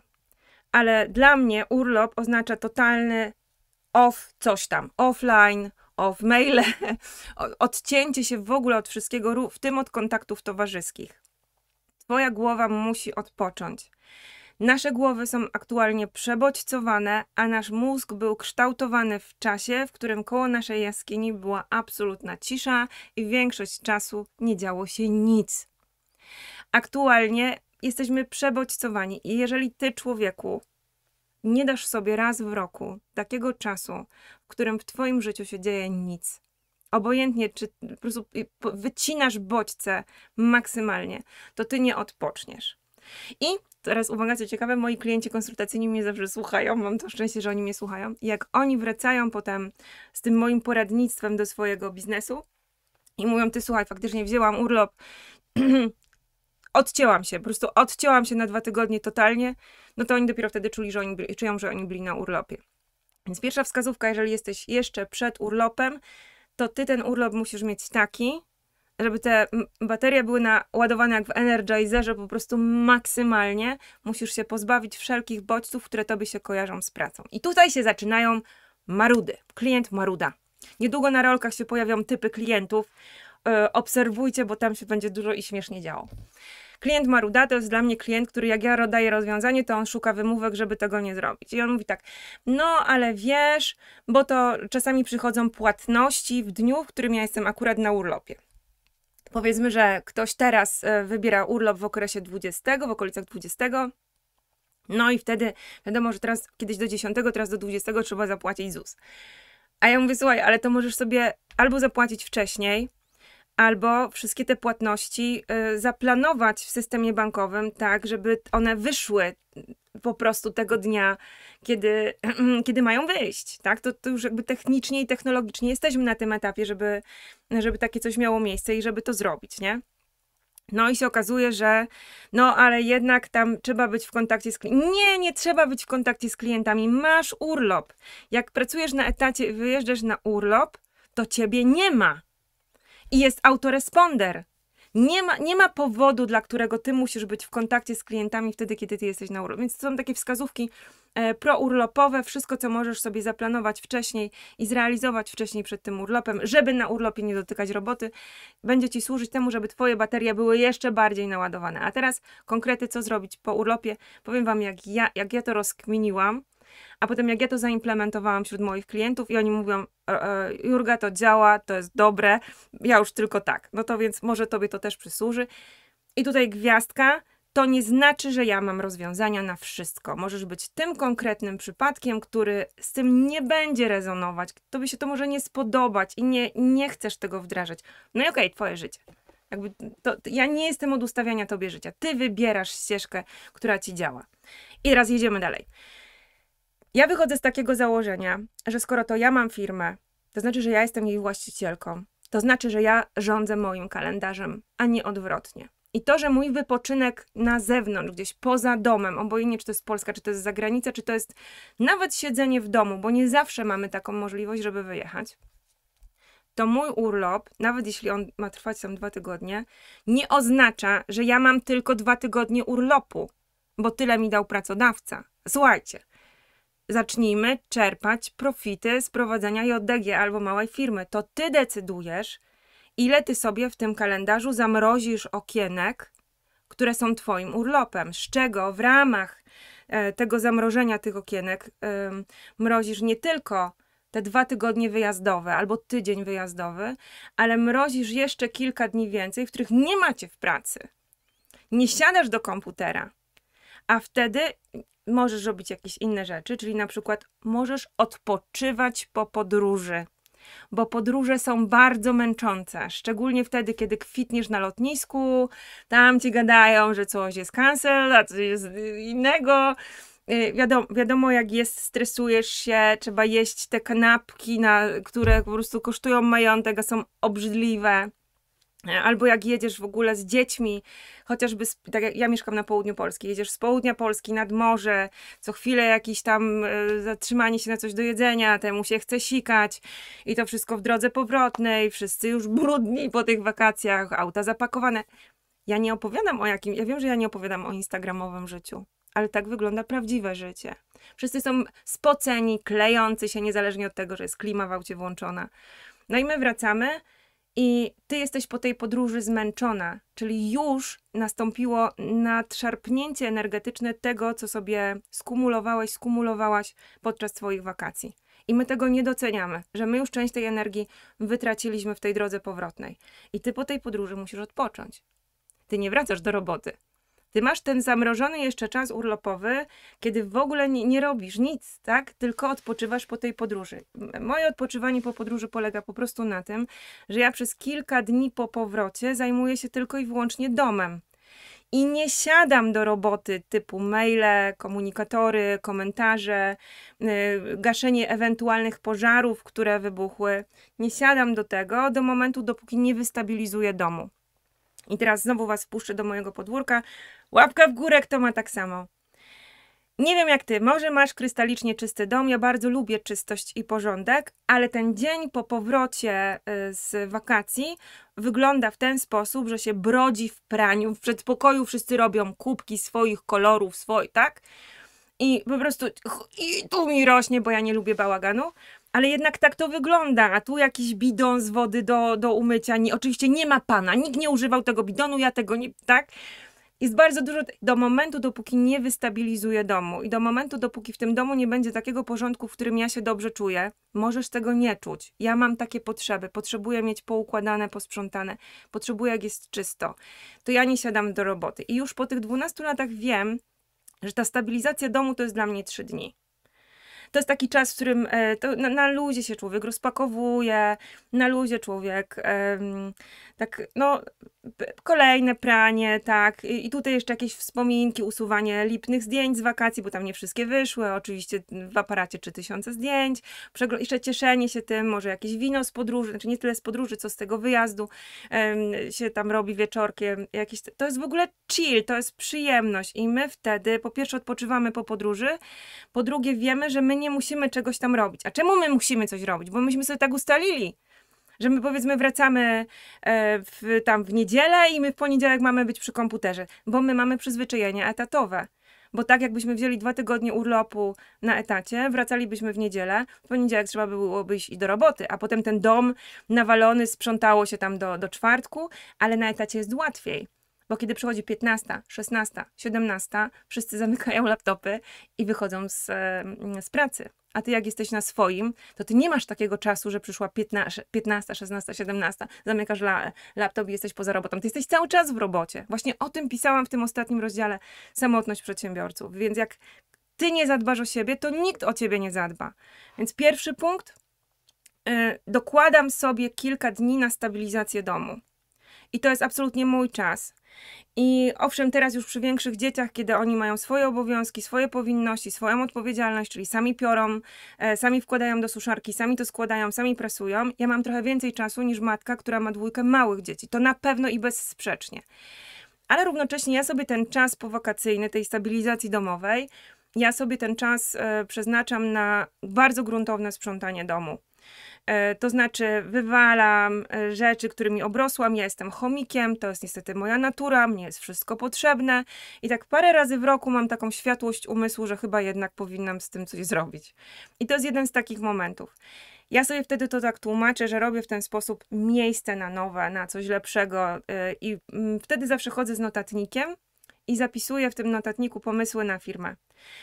ale dla mnie urlop oznacza totalny off coś tam, offline, off maile, [laughs] odcięcie się w ogóle od wszystkiego, w tym od kontaktów towarzyskich. Twoja głowa musi odpocząć. Nasze głowy są aktualnie przebodźcowane, a nasz mózg był kształtowany w czasie, w którym koło naszej jaskini była absolutna cisza i większość czasu nie działo się nic. Aktualnie jesteśmy przebodźcowani i jeżeli ty, człowieku, nie dasz sobie raz w roku takiego czasu, w którym w Twoim życiu się dzieje nic. Obojętnie, czy po prostu wycinasz bodźce maksymalnie, to ty nie odpoczniesz. I teraz uwaga, co ciekawe, moi klienci konsultacyjni mnie zawsze słuchają, mam to szczęście, że oni mnie słuchają. Jak oni wracają potem z tym moim poradnictwem do swojego biznesu i mówią, ty słuchaj, faktycznie wzięłam urlop, [clears throat] odcięłam się, po prostu odcięłam się na dwa tygodnie totalnie, no to oni dopiero wtedy czuli, że oni byli, czują, że oni byli na urlopie. Więc pierwsza wskazówka, jeżeli jesteś jeszcze przed urlopem, to ty ten urlop musisz mieć taki, żeby te baterie były naładowane jak w Energizerze, po prostu maksymalnie musisz się pozbawić wszelkich bodźców, które tobie się kojarzą z pracą. I tutaj się zaczynają marudy. Klient maruda. Niedługo na rolkach się pojawią typy klientów. Yy, obserwujcie, bo tam się będzie dużo i śmiesznie działo klient maruda to jest dla mnie klient, który jak ja rodaję rozwiązanie, to on szuka wymówek, żeby tego nie zrobić. I on mówi tak, no ale wiesz, bo to czasami przychodzą płatności w dniu, w którym ja jestem akurat na urlopie powiedzmy, że ktoś teraz e, wybiera urlop w okresie 20, w okolicach 20. No i wtedy wiadomo, że teraz kiedyś do 10, teraz do 20 trzeba zapłacić ZUS. A ja mówię, słuchaj, ale to możesz sobie albo zapłacić wcześniej, albo wszystkie te płatności y, zaplanować w systemie bankowym tak, żeby one wyszły po prostu tego dnia, kiedy, [clears throat] kiedy mają wyjść, tak? To, to już jakby technicznie i technologicznie jesteśmy na tym etapie, żeby, żeby takie coś miało miejsce i żeby to zrobić, nie? No i się okazuje, że no ale jednak tam trzeba być w kontakcie z klientami. Nie, nie trzeba być w kontakcie z klientami. Masz urlop. Jak pracujesz na etacie i wyjeżdżasz na urlop, to ciebie nie ma i jest autoresponder. Nie ma, nie ma powodu, dla którego ty musisz być w kontakcie z klientami wtedy, kiedy ty jesteś na urlopie. Więc to są takie wskazówki e, prourlopowe, wszystko, co możesz sobie zaplanować wcześniej i zrealizować wcześniej przed tym urlopem, żeby na urlopie nie dotykać roboty, będzie ci służyć temu, żeby twoje baterie były jeszcze bardziej naładowane. A teraz konkrety, co zrobić po urlopie. Powiem wam, jak ja, jak ja to rozkminiłam a potem jak ja to zaimplementowałam wśród moich klientów i oni mówią, e, e, Jurga, to działa, to jest dobre, ja już tylko tak. No to więc może tobie to też przysłuży. I tutaj gwiazdka, to nie znaczy, że ja mam rozwiązania na wszystko. Możesz być tym konkretnym przypadkiem, który z tym nie będzie rezonować. Tobie się to może nie spodobać i nie, nie chcesz tego wdrażać. No i okej, okay, twoje życie. Jakby to, ja nie jestem od ustawiania tobie życia. Ty wybierasz ścieżkę, która ci działa. I teraz jedziemy dalej. Ja wychodzę z takiego założenia, że skoro to ja mam firmę, to znaczy, że ja jestem jej właścicielką. To znaczy, że ja rządzę moim kalendarzem, a nie odwrotnie. I to, że mój wypoczynek na zewnątrz, gdzieś poza domem, obojętnie czy to jest Polska, czy to jest zagranica, czy to jest nawet siedzenie w domu, bo nie zawsze mamy taką możliwość, żeby wyjechać, to mój urlop, nawet jeśli on ma trwać tam dwa tygodnie, nie oznacza, że ja mam tylko dwa tygodnie urlopu, bo tyle mi dał pracodawca. Słuchajcie, zacznijmy czerpać profity z prowadzenia JDG albo małej firmy. To ty decydujesz, ile ty sobie w tym kalendarzu zamrozisz okienek, które są twoim urlopem, z czego w ramach e, tego zamrożenia tych okienek mrozisz nie tylko te dwa tygodnie wyjazdowe albo tydzień wyjazdowy, ale mrozisz jeszcze kilka dni więcej, w których nie macie w pracy. Nie siadasz do komputera, a wtedy możesz robić jakieś inne rzeczy, czyli na przykład możesz odpoczywać po podróży, bo podróże są bardzo męczące, szczególnie wtedy, kiedy kwitniesz na lotnisku, tam ci gadają, że coś jest cancel, a coś jest innego. Y, wiadomo, wiadomo, jak jest, stresujesz się, trzeba jeść te kanapki, na, które po prostu kosztują majątek, a są obrzydliwe. Albo jak jedziesz w ogóle z dziećmi, chociażby, z, tak jak ja mieszkam na południu Polski, jedziesz z południa Polski nad morze, co chwilę jakieś tam y, e, zatrzymanie się na coś do jedzenia, temu się chce sikać i to wszystko w drodze powrotnej, wszyscy już brudni po tych wakacjach, auta zapakowane. Ja nie opowiadam o jakim, ja wiem, że ja nie opowiadam o instagramowym życiu, ale tak wygląda prawdziwe życie. Wszyscy są spoceni, klejący się, niezależnie od tego, że jest klima w aucie włączona. No i my wracamy i ty jesteś po tej podróży zmęczona, czyli już nastąpiło nadszarpnięcie energetyczne tego, co sobie skumulowałeś, skumulowałaś podczas Twoich wakacji. I my tego nie doceniamy, że my już część tej energii wytraciliśmy w tej drodze powrotnej. I ty po tej podróży musisz odpocząć. Ty nie wracasz do roboty. Ty masz ten zamrożony jeszcze czas urlopowy, kiedy w ogóle nie, nie robisz nic, tak? Tylko odpoczywasz po tej podróży. Moje odpoczywanie po podróży polega po prostu na tym, że ja przez kilka dni po powrocie zajmuję się tylko i wyłącznie domem i nie siadam do roboty typu maile, komunikatory, komentarze, y, gaszenie ewentualnych pożarów, które wybuchły. Nie siadam do tego do momentu, dopóki nie wystabilizuję domu. I teraz znowu Was wpuszczę do mojego podwórka. Łapka w górę, kto ma tak samo. Nie wiem jak ty, może masz krystalicznie czysty dom, ja bardzo lubię czystość i porządek, ale ten dzień po powrocie y, z wakacji wygląda w ten sposób, że się brodzi w praniu, w przedpokoju wszyscy robią kubki swoich kolorów, swój, tak? I po prostu i tu mi rośnie, bo ja nie lubię bałaganu, ale jednak tak to wygląda, a tu jakiś bidon z wody do, do umycia, nie, oczywiście nie ma pana, nikt nie używał tego bidonu, ja tego nie, tak? Jest bardzo dużo do momentu, dopóki nie wystabilizuję domu i do momentu, dopóki w tym domu nie będzie takiego porządku, w którym ja się dobrze czuję, możesz tego nie czuć. Ja mam takie potrzeby, potrzebuję mieć poukładane, posprzątane, potrzebuję jak jest czysto. To ja nie siadam do roboty. I już po tych 12 latach wiem, że ta stabilizacja domu to jest dla mnie 3 dni to jest taki czas, w którym e, to, na, na luzie się człowiek rozpakowuje, na luzie człowiek, um, tak, no, kolejne pranie, tak, I, i tutaj jeszcze jakieś wspominki, usuwanie lipnych zdjęć z wakacji, bo tam nie wszystkie wyszły, oczywiście w aparacie czy tysiące zdjęć, Przegl jeszcze cieszenie się tym, może jakieś wino z podróży, znaczy nie tyle z podróży, co z tego wyjazdu um, się tam robi wieczorkiem, jakieś, to jest w ogóle chill, to jest przyjemność i my wtedy po pierwsze odpoczywamy po podróży, po drugie wiemy, że my nie nie musimy czegoś tam robić. A czemu my musimy coś robić? Bo myśmy sobie tak ustalili, że my powiedzmy wracamy e, w, tam w niedzielę i my w poniedziałek mamy być przy komputerze, bo my mamy przyzwyczajenia etatowe. Bo tak jakbyśmy wzięli dwa tygodnie urlopu na etacie, wracalibyśmy w niedzielę, w poniedziałek trzeba byłoby iść i do roboty, a potem ten dom nawalony sprzątało się tam do, do czwartku, ale na etacie jest łatwiej bo kiedy przychodzi 15, 16, 17, wszyscy zamykają [laughs] laptopy i wychodzą z, z pracy. A ty jak jesteś na swoim, to ty nie masz takiego czasu, że przyszła 15, 15 16, 17, zamykasz la, laptop i jesteś poza robotą. Ty jesteś cały czas w robocie. Właśnie o tym pisałam w tym ostatnim rozdziale Samotność przedsiębiorców. Więc jak ty nie zadbasz o siebie, to nikt o ciebie nie zadba. Więc pierwszy punkt, yy, dokładam sobie kilka dni na stabilizację domu. I to jest absolutnie mój czas. I owszem, teraz już przy większych dzieciach, kiedy oni mają swoje obowiązki, swoje powinności, swoją odpowiedzialność, czyli sami piorą, e, sami wkładają do suszarki, sami to składają, sami prasują, ja mam trochę więcej czasu niż matka, która ma dwójkę małych dzieci. To na pewno i bezsprzecznie. Ale równocześnie ja sobie ten czas powakacyjny, tej stabilizacji domowej, ja sobie ten czas e, przeznaczam na bardzo gruntowne sprzątanie domu. E, to znaczy, wywalam e, rzeczy, którymi obrosłam. Ja jestem chomikiem, to jest niestety moja natura, mnie jest wszystko potrzebne. I tak parę razy w roku mam taką światłość umysłu, że chyba jednak powinnam z tym coś zrobić. I to jest jeden z takich momentów. Ja sobie wtedy to tak tłumaczę, że robię w ten sposób miejsce na nowe, na coś lepszego, e, i mm, wtedy zawsze chodzę z notatnikiem i zapisuję w tym notatniku pomysły na firmę.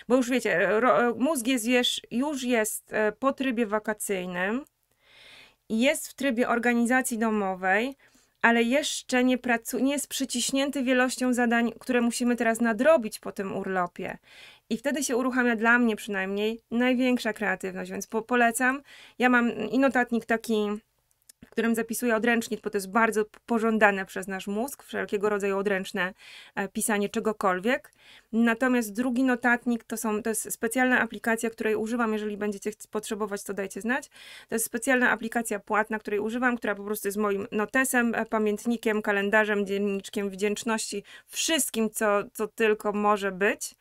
Bo już wiecie, ro, mózg jest, wiesz, już jest e, po trybie wakacyjnym, jest w trybie organizacji domowej, ale jeszcze nie, pracu- nie jest przyciśnięty wielością zadań, które musimy teraz nadrobić po tym urlopie. I wtedy się uruchamia dla mnie przynajmniej największa kreatywność, więc po- polecam. Ja mam i notatnik taki którym zapisuję odręcznik, bo to jest bardzo pożądane przez nasz mózg, wszelkiego rodzaju odręczne e, pisanie czegokolwiek. Natomiast drugi notatnik to, są, to jest specjalna aplikacja, której używam, jeżeli będziecie potrzebować, to dajcie znać. To jest specjalna aplikacja płatna, której używam, która po prostu jest moim notesem, e, pamiętnikiem, kalendarzem, dzienniczkiem wdzięczności, wszystkim, co, co tylko może być.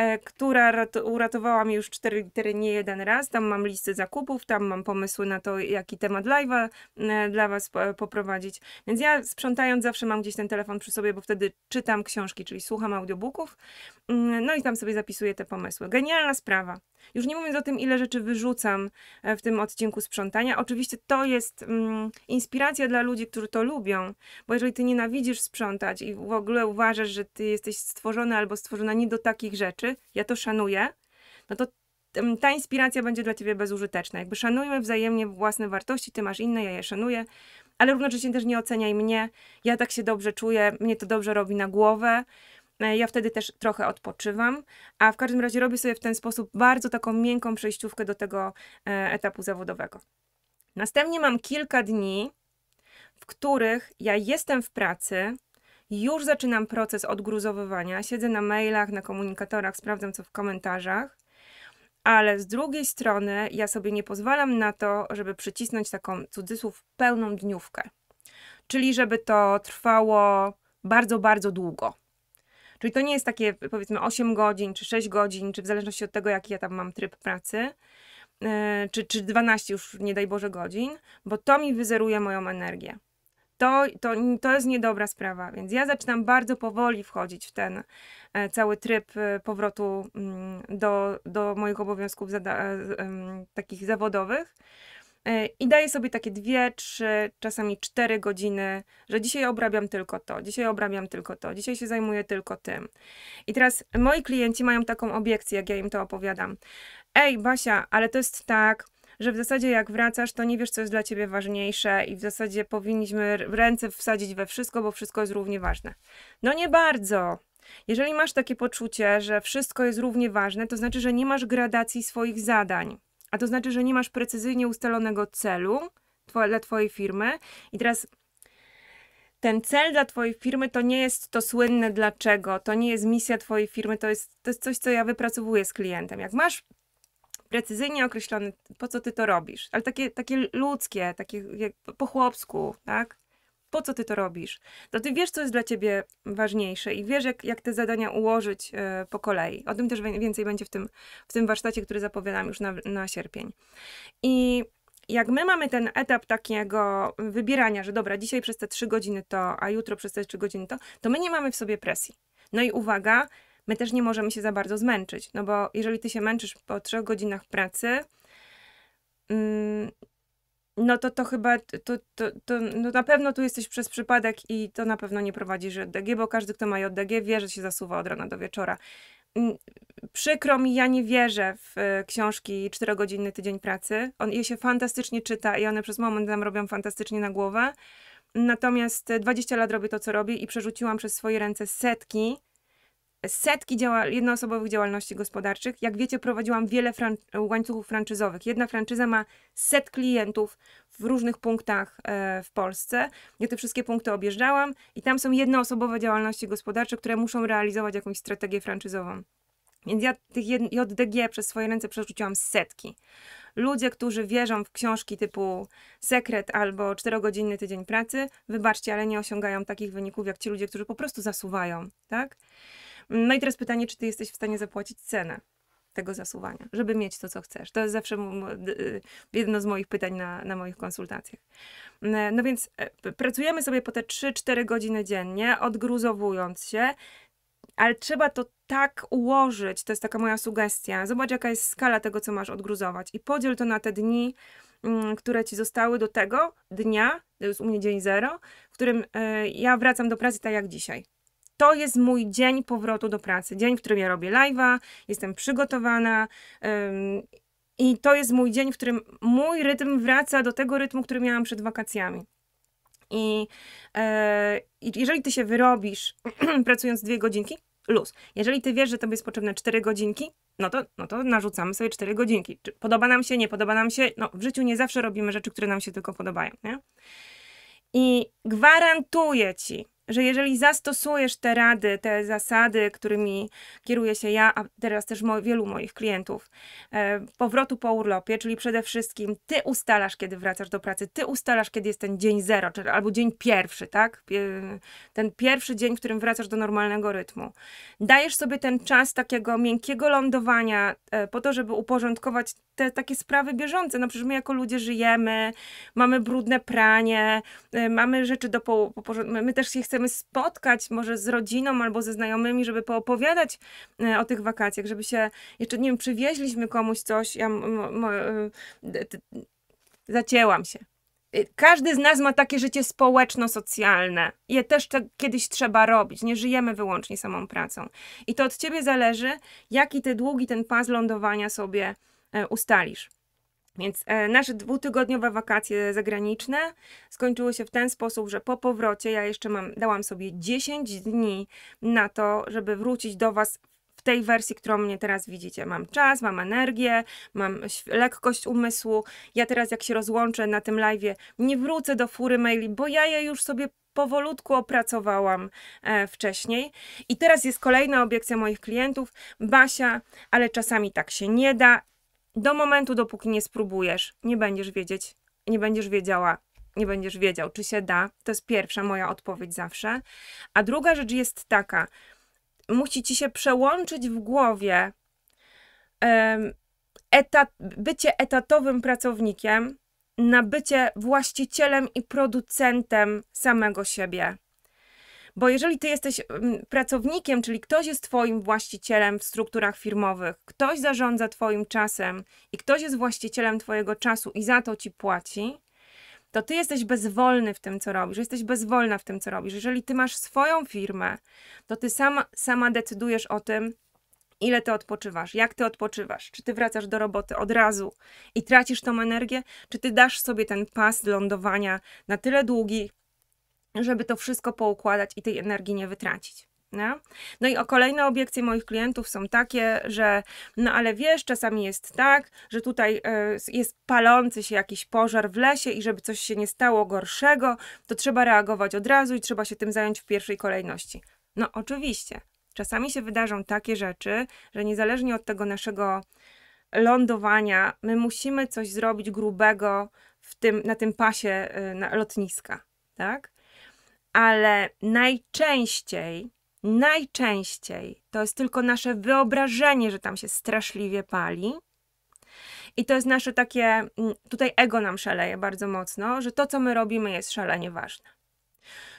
E, która uratowała mi już cztery litery nie jeden raz. Tam mam listy zakupów, tam mam pomysły na to, jaki temat live'a e, dla Was poprowadzić. Więc ja sprzątając zawsze mam gdzieś ten telefon przy sobie, bo wtedy czytam książki, czyli słucham audiobooków, mm, no i tam sobie zapisuję te pomysły. Genialna sprawa. Już nie mówiąc o tym, ile rzeczy wyrzucam e, w tym odcinku sprzątania. Oczywiście to jest mm, inspiracja dla ludzi, którzy to lubią, bo jeżeli ty nienawidzisz sprzątać i w ogóle uważasz, że ty jesteś stworzony albo stworzona nie do takich rzeczy, ja to szanuję, no to ta inspiracja będzie dla ciebie bezużyteczna. Jakby szanujmy wzajemnie własne wartości, ty masz inne, ja je szanuję, ale równocześnie też nie oceniaj mnie. Ja tak się dobrze czuję, mnie to dobrze robi na głowę. E, ja wtedy też trochę odpoczywam, a w każdym razie robię sobie w ten sposób bardzo taką miękką przejściówkę do tego e, etapu zawodowego. Następnie mam kilka dni, w których ja jestem w pracy, już zaczynam proces odgruzowywania, siedzę na mailach, na komunikatorach, sprawdzam co w komentarzach, ale z drugiej strony ja sobie nie pozwalam na to, żeby przycisnąć taką cudzysłów pełną dniówkę. Czyli żeby to trwało bardzo, bardzo długo. Czyli to nie jest takie powiedzmy 8 godzin, czy 6 godzin, czy w zależności od tego, jaki ja tam mam tryb pracy, e, czy, czy 12 już, nie daj Boże, godzin, bo to mi wyzeruje moją energię to, to, to jest niedobra sprawa. Więc ja zaczynam bardzo powoli wchodzić w ten e, cały tryb e, powrotu mm, do, do moich obowiązków e, takich zawodowych. I daję sobie takie dwie, trzy, czasami cztery godziny, że dzisiaj obrabiam tylko to, dzisiaj obrabiam tylko to, dzisiaj się zajmuję tylko tym. I teraz moi klienci mają taką obiekcję, jak ja im to opowiadam. Ej, Basia, ale to jest tak, że w zasadzie jak wracasz, to nie wiesz, co jest dla ciebie ważniejsze i w zasadzie powinniśmy ręce wsadzić we wszystko, bo wszystko jest równie ważne. No nie bardzo. Jeżeli masz takie poczucie, że wszystko jest równie ważne, to znaczy, że nie masz gradacji swoich zadań, a to znaczy, że nie masz precyzyjnie ustalonego celu dla twojej firmy. I teraz ten cel dla Twojej firmy to nie jest to słynne dlaczego, to nie jest misja Twojej firmy, to jest, to jest coś, co ja wypracowuję z klientem. Jak masz precyzyjnie określony, po co ty to robisz, ale takie, takie ludzkie, takie po chłopsku, tak? Po co ty to robisz? To ty wiesz, co jest dla ciebie ważniejsze i wiesz, jak, jak te zadania ułożyć e, po kolei. O tym też więcej będzie w tym, w tym warsztacie, który zapowiadam już na, na sierpień. I jak my mamy ten etap takiego wybierania, że dobra, dzisiaj przez te trzy godziny to, a jutro przez te trzy godziny to, to my nie mamy w sobie presji. No i uwaga, my też nie możemy się za bardzo zmęczyć, no bo jeżeli ty się męczysz po trzech godzinach pracy, mm, no to to chyba, to, to, to, no na pewno tu jesteś przez przypadek i to na pewno nie prowadzisz JDG, bo każdy, kto ma JDG, wie, że się zasuwa od rana do wieczora. Mm, przykro mi, ja nie wierzę w e, książki 4-godzinny tydzień pracy. On je się fantastycznie czyta i one przez moment nam robią fantastycznie na głowę. Natomiast 20 lat robię to, co robię i przerzuciłam przez swoje ręce setki setki jednoosobowych działalności gospodarczych. Jak wiecie, prowadziłam wiele fran łańcuchów franczyzowych. Jedna franczyza ma set klientów w różnych punktach e, w Polsce. Ja te wszystkie punkty objeżdżałam i tam są jednoosobowe działalności gospodarcze, które muszą realizować jakąś strategię franczyzową. Więc ja tych JDG przez swoje ręce przerzuciłam setki. Ludzie, którzy wierzą w książki typu Sekret albo godzinny tydzień pracy, wybaczcie, ale nie osiągają takich wyników jak ci ludzie, którzy po prostu zasuwają, tak? No i teraz pytanie, czy ty jesteś w stanie zapłacić cenę tego zasuwania, żeby mieć to, co chcesz. To jest zawsze y, jedno z moich pytań na, na moich konsultacjach. E, no więc e, pracujemy sobie po te 3-4 godziny dziennie, odgruzowując się, ale trzeba to tak ułożyć, to jest taka moja sugestia. Zobacz, jaka jest skala tego, co masz odgruzować i podziel to na te dni, które ci zostały do tego dnia, to jest u mnie dzień zero, w którym e, ja wracam do pracy tak jak dzisiaj to jest mój dzień powrotu do pracy. Dzień, w którym ja robię live'a, jestem przygotowana. Ym, i to jest mój dzień, w którym mój rytm wraca do tego rytmu, który miałam przed wakacjami. I e, jeżeli ty się wyrobisz [clears throat] pracując dwie godzinki, luz. Jeżeli ty wiesz, że tobie jest potrzebne cztery godzinki, no to, no to narzucamy sobie cztery godzinki. Czy podoba nam się, nie podoba nam się. No, w życiu nie zawsze robimy rzeczy, które nam się tylko podobają. Nie? I gwarantuję ci, że jeżeli zastosujesz te rady, te zasady, którymi kieruję się ja, a teraz też wielu moich klientów, e, powrotu po urlopie, czyli przede wszystkim ty ustalasz, kiedy wracasz do pracy, ty ustalasz, kiedy jest ten dzień zero, czyli albo dzień pierwszy, tak? Ten pierwszy dzień, w którym wracasz do normalnego rytmu. Dajesz sobie ten czas takiego miękkiego lądowania e, po to, żeby uporządkować te takie sprawy bieżące. No przecież my jako ludzie żyjemy, mamy brudne pranie, y, mamy rzeczy do po, my też się chcemy spotkać może z rodziną albo ze znajomymi, żeby poopowiadać y, o tych wakacjach, żeby się jeszcze nie wiem, przywieźliśmy komuś coś. Ja y, zacięłam się. Każdy z nas ma takie życie społeczno-socjalne. Je też te, kiedyś trzeba robić. Nie żyjemy wyłącznie samą pracą. I to od ciebie zależy, jaki ty długi ten pas lądowania sobie E, ustalisz. Więc e, nasze dwutygodniowe wakacje zagraniczne skończyły się w ten sposób, że po powrocie ja jeszcze mam, dałam sobie 10 dni na to, żeby wrócić do Was w tej wersji, którą mnie teraz widzicie. Mam czas, mam energię, mam lekkość umysłu. Ja teraz, jak się rozłączę na tym live, nie wrócę do fury maili, bo ja je już sobie powolutku opracowałam e, wcześniej. I teraz jest kolejna obiekcja moich klientów. Basia, ale czasami tak się nie da do momentu, dopóki nie spróbujesz, nie będziesz wiedzieć, nie będziesz wiedziała, nie będziesz wiedział, czy się da. To jest pierwsza moja odpowiedź zawsze. A druga rzecz jest taka: musi ci się przełączyć w głowie um, etat, bycie etatowym pracownikiem na bycie właścicielem i producentem samego siebie. Bo jeżeli ty jesteś mm, pracownikiem, czyli ktoś jest twoim właścicielem w strukturach firmowych, ktoś zarządza twoim czasem i ktoś jest właścicielem twojego czasu i za to ci płaci, to ty jesteś bezwolny w tym, co robisz, jesteś bezwolna w tym, co robisz. Jeżeli ty masz swoją firmę, to ty sama, sama decydujesz o tym, ile ty odpoczywasz, jak ty odpoczywasz, czy ty wracasz do roboty od razu i tracisz tą energię, czy ty dasz sobie ten pas lądowania na tyle długi, żeby to wszystko poukładać i tej energii nie wytracić. No. no i o kolejne obiekcje moich klientów są takie, że no ale wiesz, czasami jest tak, że tutaj e, jest palący się jakiś pożar w lesie i żeby coś się nie stało gorszego, to trzeba reagować od razu i trzeba się tym zająć w pierwszej kolejności. No oczywiście, czasami się wydarzą takie rzeczy, że niezależnie od tego naszego lądowania, my musimy coś zrobić grubego w tym, na tym pasie e, na lotniska, tak? ale najczęściej, najczęściej to jest tylko nasze wyobrażenie, że tam się straszliwie pali. I to jest nasze takie, mm, tutaj ego nam szaleje bardzo mocno, że to, co my robimy, jest szalenie ważne.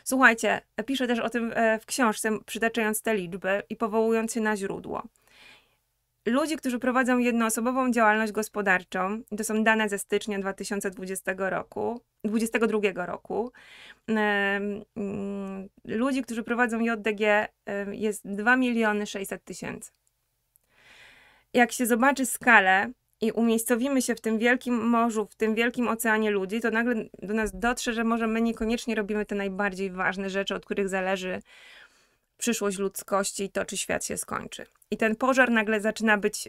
Słuchajcie, piszę też o tym e, w książce, przytaczając te liczby i powołując się na źródło ludzi, którzy prowadzą jednoosobową działalność gospodarczą, to są dane ze stycznia 2020 roku, 2022 roku, mm, ludzi, którzy prowadzą JDG jest 2 miliony 600 tysięcy. Jak się zobaczy skalę i umiejscowimy się w tym wielkim morzu, w tym wielkim oceanie ludzi, to nagle do nas dotrze, że może my niekoniecznie robimy te najbardziej ważne rzeczy, od których zależy przyszłość ludzkości i to, czy świat się skończy. I ten pożar nagle zaczyna być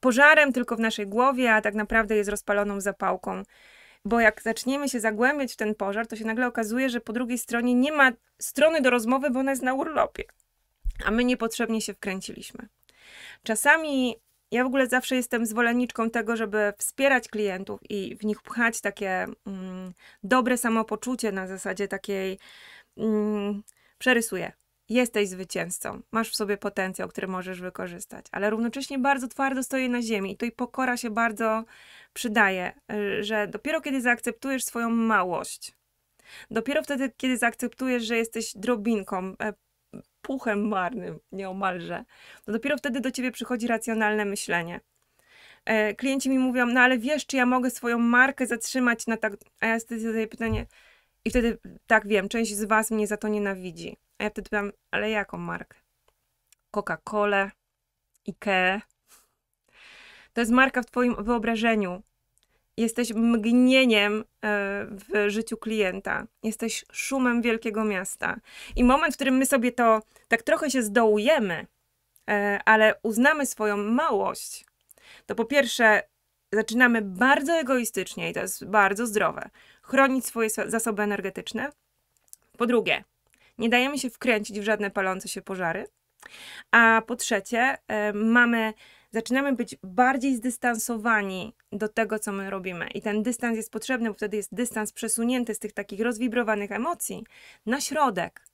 pożarem tylko w naszej głowie, a tak naprawdę jest rozpaloną zapałką. Bo jak zaczniemy się zagłębiać w ten pożar, to się nagle okazuje, że po drugiej stronie nie ma strony do rozmowy, bo ona jest na urlopie. A my niepotrzebnie się wkręciliśmy. Czasami ja w ogóle zawsze jestem zwolenniczką tego, żeby wspierać klientów i w nich pchać takie mm, dobre samopoczucie na zasadzie takiej. Mm, Przerysuję. Jesteś zwycięzcą, masz w sobie potencjał, który możesz wykorzystać, ale równocześnie bardzo twardo stoję na ziemi i tutaj pokora się bardzo przydaje, y, że dopiero kiedy zaakceptujesz swoją małość, dopiero wtedy, kiedy zaakceptujesz, że jesteś drobinką, e, puchem marnym nieomalże, to dopiero wtedy do ciebie przychodzi racjonalne myślenie. E, klienci mi mówią, no ale wiesz, czy ja mogę swoją markę zatrzymać na tak. A ja sobie zadaję pytanie, i wtedy, tak wiem, część z was mnie za to nienawidzi. A ja wtedy pytam, ale jaką markę? coca cola Ikea. To jest marka w twoim wyobrażeniu. Jesteś mgnieniem e, w życiu klienta. Jesteś szumem wielkiego miasta. I moment, w którym my sobie to tak trochę się zdołujemy, e, ale uznamy swoją małość, to po pierwsze zaczynamy bardzo egoistycznie i to jest bardzo zdrowe chronić swoje zasoby energetyczne. Po drugie, nie dajemy się wkręcić w żadne palące się pożary. A po trzecie, e, mamy, zaczynamy być bardziej zdystansowani do tego, co my robimy. I ten dystans jest potrzebny, bo wtedy jest dystans przesunięty z tych takich rozwibrowanych emocji na środek,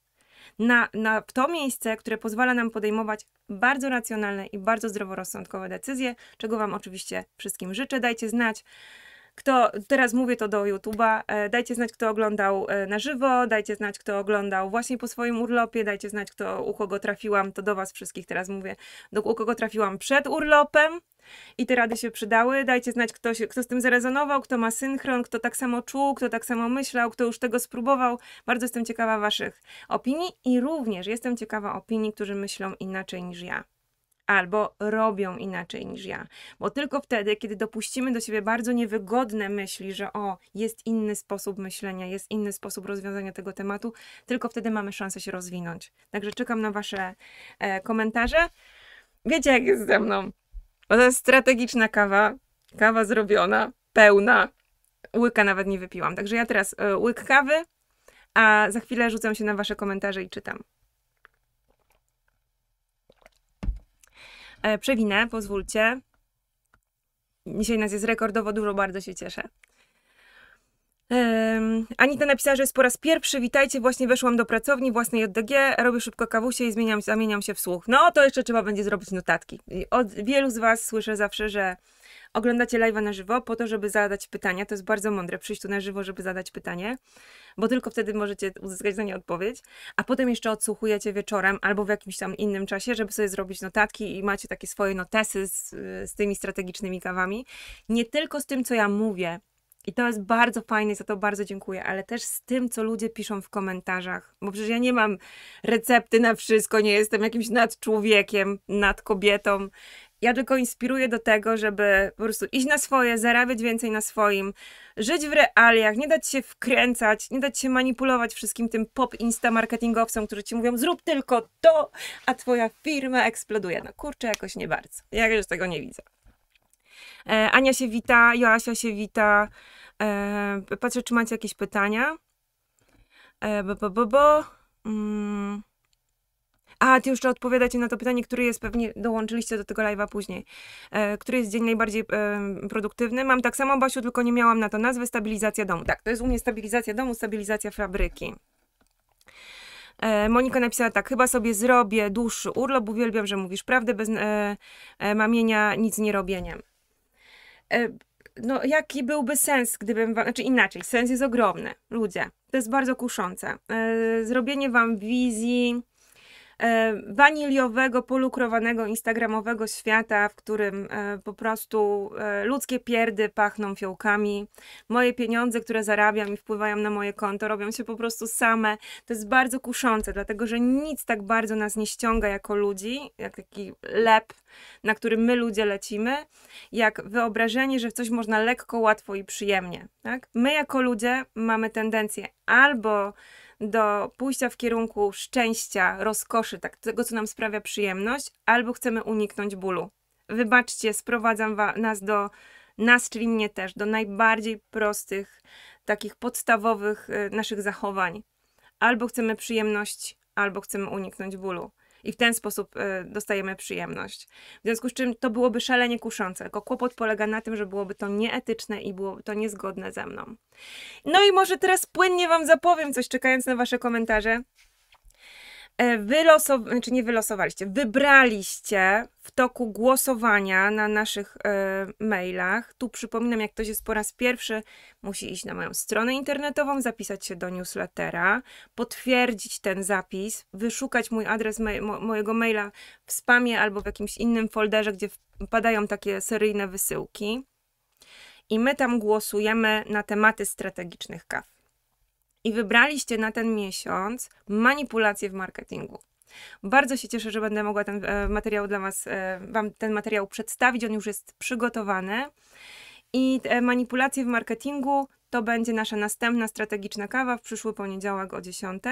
na, na to miejsce, które pozwala nam podejmować bardzo racjonalne i bardzo zdroworozsądkowe decyzje, czego Wam oczywiście wszystkim życzę. Dajcie znać kto, teraz mówię to do YouTube'a, e, dajcie znać, kto oglądał e, na żywo, dajcie znać, kto oglądał właśnie po swoim urlopie, dajcie znać, kto, u kogo trafiłam, to do was wszystkich teraz mówię, do, u kogo trafiłam przed urlopem, i te rady się przydały. Dajcie znać, kto, się, kto z tym zarezonował, kto ma synchron, kto tak samo czuł, kto tak samo myślał, kto już tego spróbował. Bardzo jestem ciekawa Waszych opinii i również jestem ciekawa opinii, którzy myślą inaczej niż ja albo robią inaczej niż ja. Bo tylko wtedy, kiedy dopuścimy do siebie bardzo niewygodne myśli, że o, jest inny sposób myślenia, jest inny sposób rozwiązania tego tematu, tylko wtedy mamy szansę się rozwinąć. Także czekam na Wasze e, komentarze. Wiecie, jak jest ze mną. Bo to jest strategiczna kawa. Kawa zrobiona, pełna. Łyka nawet nie wypiłam. Także ja teraz e, łyk kawy, a za chwilę rzucam się na Wasze komentarze i czytam. E, przewinę, pozwólcie. Dzisiaj nas jest rekordowo dużo, bardzo się cieszę. Um, Anita napisała, że jest po raz pierwszy. Witajcie, właśnie weszłam do pracowni własnej JDG, robię szybko kawusie i zmieniam, zamieniam się w słuch. No, to jeszcze trzeba będzie zrobić notatki. Od wielu z Was słyszę zawsze, że oglądacie live'a na żywo po to, żeby zadać pytania. To jest bardzo mądre, przyjść tu na żywo, żeby zadać pytanie, bo tylko wtedy możecie uzyskać na nie odpowiedź, a potem jeszcze odsłuchujecie wieczorem albo w jakimś tam innym czasie, żeby sobie zrobić notatki i macie takie swoje notesy z, z tymi strategicznymi kawami. Nie tylko z tym, co ja mówię, i to jest bardzo fajne, za to bardzo dziękuję, ale też z tym, co ludzie piszą w komentarzach, bo przecież ja nie mam recepty na wszystko, nie jestem jakimś nad człowiekiem, nad kobietą, ja tylko inspiruję do tego, żeby po prostu iść na swoje, zarabiać więcej na swoim, żyć w realiach, nie dać się wkręcać, nie dać się manipulować wszystkim tym pop-insta marketingowcom, którzy ci mówią, zrób tylko to, a twoja firma eksploduje. No kurczę, jakoś nie bardzo. Ja już tego nie widzę. E, Ania się wita, Joasia się wita. E, patrzę, czy macie jakieś pytania. E, bo, bo, bo, bo. Mm. A, ty jeszcze odpowiadacie na to pytanie, który jest pewnie, dołączyliście do tego live'a później. E, który jest dzień najbardziej e, produktywny? Mam tak samo, Basiu, tylko nie miałam na to nazwy, stabilizacja domu. Tak, to jest u mnie stabilizacja domu, stabilizacja fabryki. E, Monika napisała tak, chyba sobie zrobię dłuższy urlop, uwielbiam, że mówisz prawdę, bez e, e, mamienia nic nie robieniem. E, no, jaki byłby sens, gdybym wam, znaczy inaczej, sens jest ogromny, ludzie, to jest bardzo kuszące. E, zrobienie wam wizji, E, waniliowego, polukrowanego, instagramowego świata, w którym e, po prostu e, ludzkie pierdy pachną fiołkami. Moje pieniądze, które zarabiam i wpływają na moje konto, robią się po prostu same. To jest bardzo kuszące, dlatego że nic tak bardzo nas nie ściąga jako ludzi, jak taki lep, na który my ludzie lecimy, jak wyobrażenie, że w coś można lekko, łatwo i przyjemnie. Tak? My jako ludzie mamy tendencję albo do pójścia w kierunku szczęścia, rozkoszy, tak, tego, co nam sprawia przyjemność, albo chcemy uniknąć bólu. Wybaczcie, sprowadzam wa- nas do nas, czyli mnie też, do najbardziej prostych, takich podstawowych y, naszych zachowań. Albo chcemy przyjemność, albo chcemy uniknąć bólu i w ten sposób e, dostajemy przyjemność. W związku z czym to byłoby szalenie kuszące, tylko kłopot polega na tym, że byłoby to nieetyczne i byłoby to niezgodne ze mną. No i może teraz płynnie Wam zapowiem coś, czekając na Wasze komentarze. E, wylosowaliście, czy nie wylosowaliście, wybraliście w toku głosowania na naszych e, mailach. Tu przypominam, jak ktoś jest po raz pierwszy, musi iść na moją stronę internetową, zapisać się do newslettera, potwierdzić ten zapis, wyszukać mój adres mojego maila w spamie albo w jakimś innym folderze, gdzie wpadają takie seryjne wysyłki. I my tam głosujemy na tematy strategicznych kaw i wybraliście na ten miesiąc manipulacje w marketingu. Bardzo się cieszę, że będę mogła ten e, materiał dla Was, e, Wam ten materiał przedstawić. On już jest przygotowany. I manipulacje w marketingu to będzie nasza następna strategiczna kawa w przyszły poniedziałek o 10.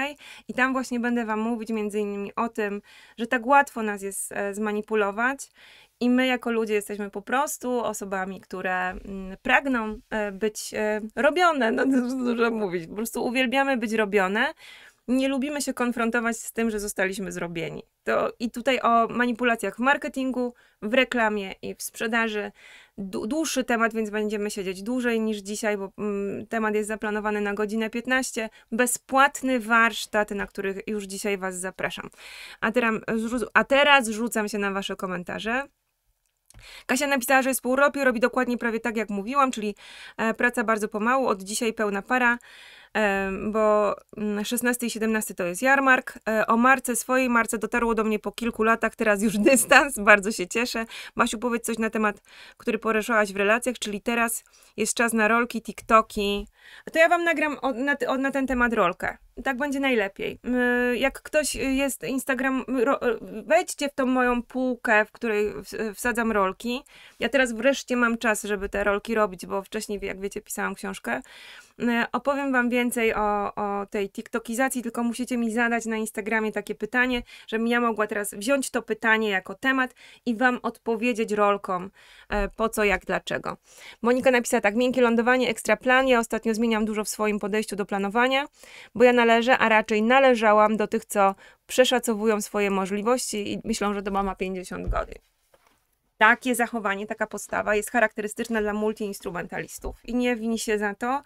I tam właśnie będę Wam mówić między innymi o tym, że tak łatwo nas jest e, zmanipulować i my, jako ludzie, jesteśmy po prostu osobami, które mm, pragną e, być e, robione. No, to dużo mówić. Po prostu uwielbiamy być robione nie lubimy się konfrontować z tym, że zostaliśmy zrobieni. To i tutaj o manipulacjach w marketingu, w reklamie i w sprzedaży. Dłuższy temat, więc będziemy siedzieć dłużej niż dzisiaj, bo mm, temat jest zaplanowany na godzinę 15. Bezpłatny warsztat, na których już dzisiaj Was zapraszam. A teraz, a teraz rzucam się na Wasze komentarze. Kasia napisała, że jest po urlopie, robi dokładnie prawie tak, jak mówiłam, czyli e, praca bardzo pomału, od dzisiaj pełna para bo 16 mm, i 17 to jest jarmark. E, o marce swojej marce dotarło do mnie po kilku latach, teraz już [laughs] dystans, bardzo się cieszę. Masiu, powiedz coś na temat, który poruszałaś w relacjach, czyli teraz jest czas na rolki, TikToki. To ja wam nagram o, na, o, na ten temat rolkę tak będzie najlepiej. Y, jak ktoś jest Instagram, y, wejdźcie w tą moją półkę, w której wsadzam rolki. Ja teraz wreszcie mam czas, żeby te rolki robić, bo wcześniej, jak wiecie, pisałam książkę. Y, opowiem Wam więcej o, o tej TikTokizacji, tylko musicie mi zadać na Instagramie takie pytanie, żebym ja mogła teraz wziąć to pytanie jako temat i Wam odpowiedzieć rolkom e, po co, jak, dlaczego. Monika napisała tak, miękkie lądowanie, ekstra plan. Ja ostatnio zmieniam dużo w swoim podejściu do planowania, bo ja na należę, a raczej należałam do tych, co przeszacowują swoje możliwości i myślą, że to mama 50 godzin. Takie zachowanie, taka postawa jest charakterystyczna dla multiinstrumentalistów i nie wini się za to.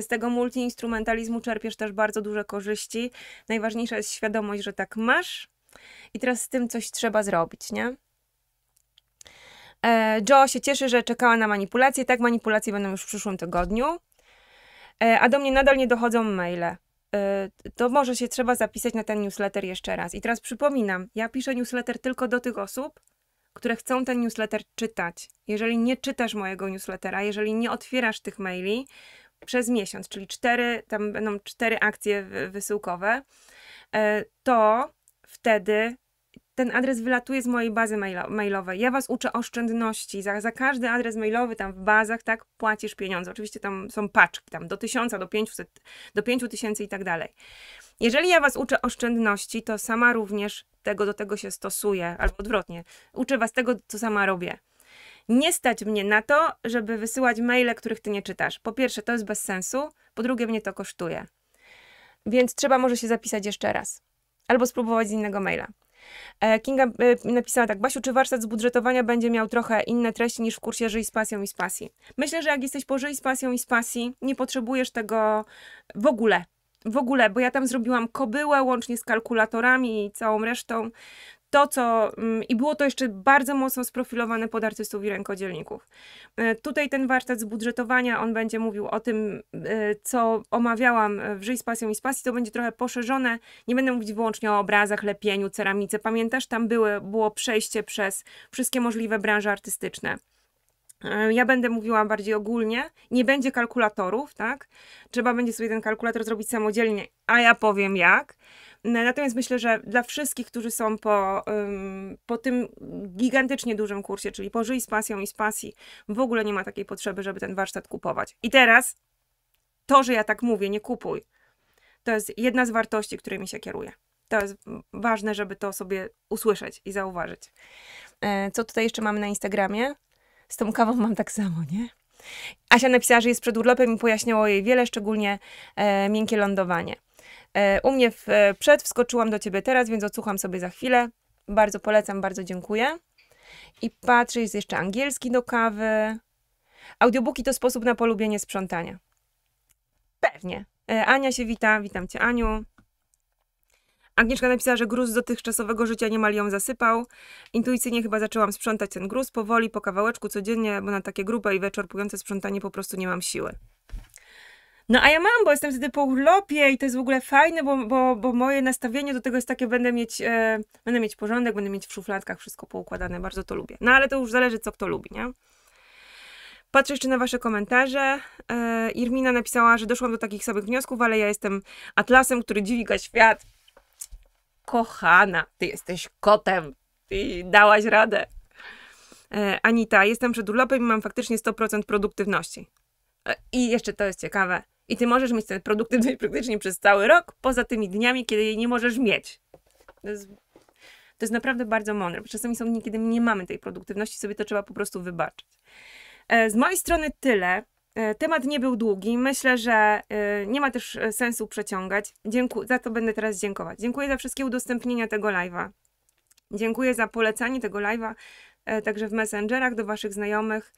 Z tego multiinstrumentalizmu czerpiesz też bardzo duże korzyści. Najważniejsza jest świadomość, że tak masz i teraz z tym coś trzeba zrobić, nie? E, Joe się cieszy, że czekała na manipulacje. Tak, manipulacje będą już w przyszłym tygodniu. E, a do mnie nadal nie dochodzą maile. E, to może się trzeba zapisać na ten newsletter jeszcze raz. I teraz przypominam, ja piszę newsletter tylko do tych osób, które chcą ten newsletter czytać. Jeżeli nie czytasz mojego newslettera, jeżeli nie otwierasz tych maili przez miesiąc, czyli cztery, tam będą cztery akcje wysyłkowe, e, to wtedy ten adres wylatuje z mojej bazy mailowej. Ja was uczę oszczędności. Za, za każdy adres mailowy tam w bazach, tak, płacisz pieniądze. Oczywiście tam są paczki, tam do tysiąca, do 500, do 5000 i tak dalej. Jeżeli ja was uczę oszczędności, to sama również tego do tego się stosuję, albo odwrotnie. Uczę was tego, co sama robię. Nie stać mnie na to, żeby wysyłać maile, których ty nie czytasz. Po pierwsze, to jest bez sensu, po drugie, mnie to kosztuje. Więc trzeba może się zapisać jeszcze raz. Albo spróbować z innego maila. E, Kinga e, napisała tak, Basiu, czy warsztat z budżetowania będzie miał trochę inne treści niż w kursie Żyj z pasją i z pasji? Myślę, że jak jesteś po Żyj z pasją i z pasji, nie potrzebujesz tego w ogóle. W ogóle, bo ja tam zrobiłam kobyłę łącznie z kalkulatorami i całą resztą to, co. Mm, I było to jeszcze bardzo mocno sprofilowane pod artystów i rękodzielników. E, tutaj ten warsztat z budżetowania, on będzie mówił o tym, e, co omawiałam e, w Żyj z pasją i z pasji. To będzie trochę poszerzone. Nie będę mówić wyłącznie o obrazach, lepieniu, ceramice. Pamiętasz, tam były, było przejście przez wszystkie możliwe branże artystyczne. Ja będę mówiła bardziej ogólnie, nie będzie kalkulatorów, tak? Trzeba będzie sobie ten kalkulator zrobić samodzielnie, a ja powiem jak. Natomiast myślę, że dla wszystkich, którzy są po, po tym gigantycznie dużym kursie, czyli pożyj z pasją i z pasji, w ogóle nie ma takiej potrzeby, żeby ten warsztat kupować. I teraz to, że ja tak mówię, nie kupuj, to jest jedna z wartości, którymi się kieruję. To jest ważne, żeby to sobie usłyszeć i zauważyć. E, co tutaj jeszcze mamy na Instagramie? Z tą kawą mam tak samo, nie? Asia napisała, że jest przed urlopem i pojaśniało jej wiele, szczególnie e, miękkie lądowanie. E, u mnie w, e, przed, wskoczyłam do ciebie teraz, więc odsłucham sobie za chwilę. Bardzo polecam, bardzo dziękuję. I patrzę, jest jeszcze angielski do kawy. Audiobooki to sposób na polubienie sprzątania. Pewnie. E, Ania się wita, witam cię Aniu. Agnieszka napisała, że gruz dotychczasowego życia niemal ją zasypał. Intuicyjnie chyba zaczęłam sprzątać ten gruz powoli, po kawałeczku codziennie, bo na takie grube i wyczerpujące sprzątanie po prostu nie mam siły. No a ja mam, bo jestem wtedy po urlopie i to jest w ogóle fajne, bo, bo, bo moje nastawienie do tego jest takie, będę mieć, e, będę mieć porządek, będę mieć w szufladkach wszystko poukładane, bardzo to lubię. No ale to już zależy, co kto lubi, nie? Patrzę jeszcze na Wasze komentarze. E, Irmina napisała, że doszłam do takich samych wniosków, ale ja jestem atlasem, który dźwiga świat. Kochana, ty jesteś kotem. Ty dałaś radę. E, Anita, jestem przed urlopem i mam faktycznie 100% produktywności. E, I jeszcze to jest ciekawe. I ty możesz mieć tę produktywność [laughs] praktycznie przez cały rok, poza tymi dniami, kiedy jej nie możesz mieć. To jest, to jest naprawdę bardzo mądre. Czasami są dni, kiedy nie mamy tej produktywności, sobie to trzeba po prostu wybaczyć. E, z mojej strony tyle. E, temat nie był długi. Myślę, że e, nie ma też sensu przeciągać. Dziękuję, za to będę teraz dziękować. Dziękuję za wszystkie udostępnienia tego live'a. Dziękuję za polecanie tego live'a także w messengerach do Waszych znajomych.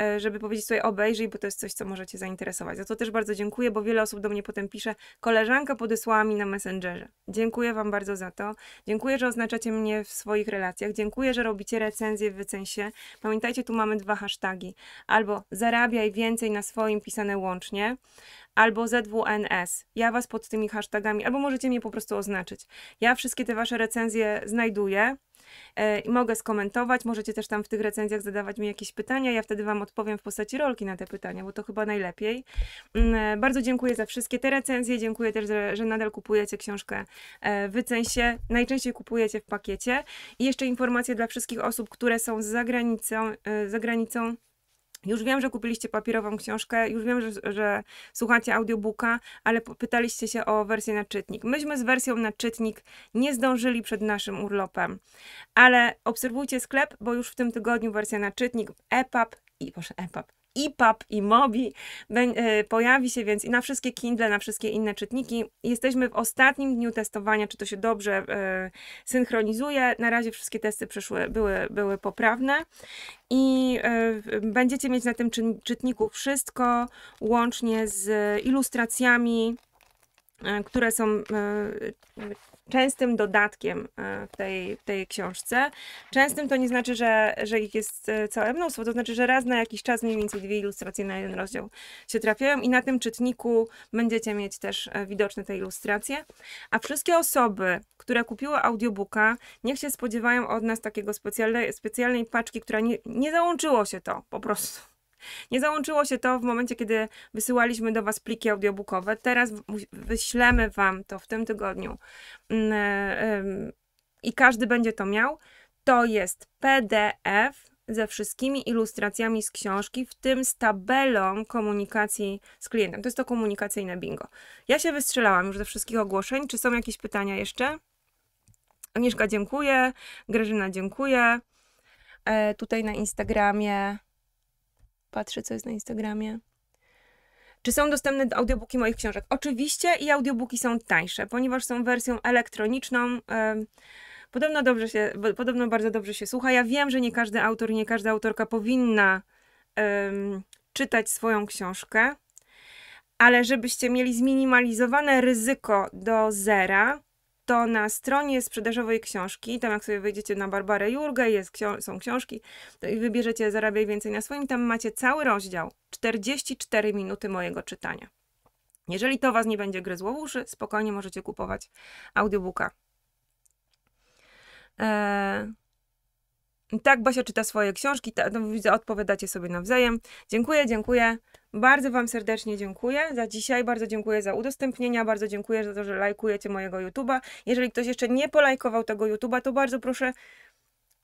E, żeby powiedzieć sobie obejrzyj, bo to jest coś, co może Cię zainteresować. Za to też bardzo dziękuję, bo wiele osób do mnie potem pisze, koleżanka podesłała mi na Messengerze. Dziękuję Wam bardzo za to. Dziękuję, że oznaczacie mnie w swoich relacjach. Dziękuję, że robicie recenzje w Wycensie. Pamiętajcie, tu mamy dwa hasztagi. Albo zarabiaj więcej na swoim pisane łącznie, albo ZWNS. Ja Was pod tymi hashtagami, albo możecie mnie po prostu oznaczyć. Ja wszystkie te Wasze recenzje znajduję E, i mogę skomentować. Możecie też tam w tych recenzjach zadawać mi jakieś pytania. Ja wtedy Wam odpowiem w postaci rolki na te pytania, bo to chyba najlepiej. Mm, e, bardzo dziękuję za wszystkie te recenzje. Dziękuję też, że, że nadal kupujecie książkę e, w się. Najczęściej kupujecie w pakiecie. I jeszcze informacje dla wszystkich osób, które są z zagranicą. zagranicą już wiem, że kupiliście papierową książkę, już wiem, że, że słuchacie audiobooka, ale pytaliście się o wersję na czytnik. Myśmy z wersją na czytnik nie zdążyli przed naszym urlopem, ale obserwujcie sklep, bo już w tym tygodniu wersja na czytnik, EPUB i proszę, EPUB, EPUB e i MOBI e, pojawi się, więc i na wszystkie Kindle, na wszystkie inne czytniki. Jesteśmy w ostatnim dniu testowania, czy to się dobrze e, synchronizuje. Na razie wszystkie testy przyszły, były, były poprawne i będziecie mieć na tym czytniku wszystko, łącznie z ilustracjami, które są częstym dodatkiem e, w tej, tej książce. Częstym to nie znaczy, że, że ich jest e, całe mnóstwo, to znaczy, że raz na jakiś czas mniej więcej dwie ilustracje na jeden rozdział się trafiają i na tym czytniku będziecie mieć też e, widoczne te ilustracje. A wszystkie osoby, które kupiły audiobooka, niech się spodziewają od nas takiego specjalnej, specjalnej paczki, która nie, nie załączyło się to po prostu nie załączyło się to w momencie, kiedy wysyłaliśmy do Was pliki audiobookowe. Teraz wyślemy Wam to w tym tygodniu mm, e, i każdy będzie to miał. To jest PDF ze wszystkimi ilustracjami z książki, w tym z tabelą komunikacji z klientem. To jest to komunikacyjne bingo. Ja się wystrzelałam już ze wszystkich ogłoszeń. Czy są jakieś pytania jeszcze? Agnieszka, dziękuję. Grażyna, dziękuję. E, tutaj na Instagramie patrzę, co jest na Instagramie. Czy są dostępne audiobooki moich książek? Oczywiście i audiobooki są tańsze, ponieważ są wersją elektroniczną. Podobno, dobrze się, podobno bardzo dobrze się słucha. Ja wiem, że nie każdy autor i nie każda autorka powinna um, czytać swoją książkę, ale żebyście mieli zminimalizowane ryzyko do zera, to na stronie sprzedażowej książki, tam jak sobie wejdziecie na Barbarę Jurgę, jest, są książki, to i wybierzecie Zarabiaj więcej na swoim, tam macie cały rozdział 44 minuty mojego czytania. Jeżeli to Was nie będzie gryzło w uszy, spokojnie możecie kupować audiobooka. Eee, tak, Basia czyta swoje książki, ta, no, widzę, odpowiadacie sobie nawzajem. Dziękuję, dziękuję. Bardzo Wam serdecznie dziękuję za dzisiaj, bardzo dziękuję za udostępnienia, bardzo dziękuję za to, że lajkujecie mojego YouTube'a. Jeżeli ktoś jeszcze nie polajkował tego YouTube'a, to bardzo proszę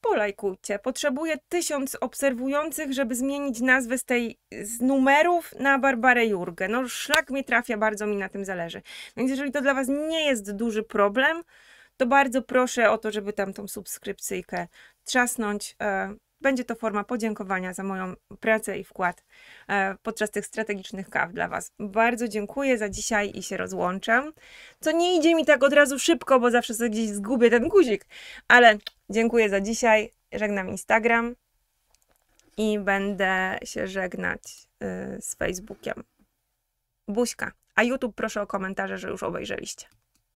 polajkujcie. Potrzebuję tysiąc obserwujących, żeby zmienić nazwę z tej z numerów na Barbarę Jurgę. No szlak mi trafia, bardzo mi na tym zależy. Więc jeżeli to dla Was nie jest duży problem, to bardzo proszę o to, żeby tam tą subskrypcyjkę trzasnąć. E, będzie to forma podziękowania za moją pracę i wkład e, podczas tych strategicznych kaw dla Was. Bardzo dziękuję za dzisiaj i się rozłączam. Co nie idzie mi tak od razu szybko, bo zawsze sobie gdzieś zgubię ten guzik, ale dziękuję za dzisiaj. Żegnam Instagram i będę się żegnać e, z Facebookiem. Buźka. A YouTube proszę o komentarze, że już obejrzeliście.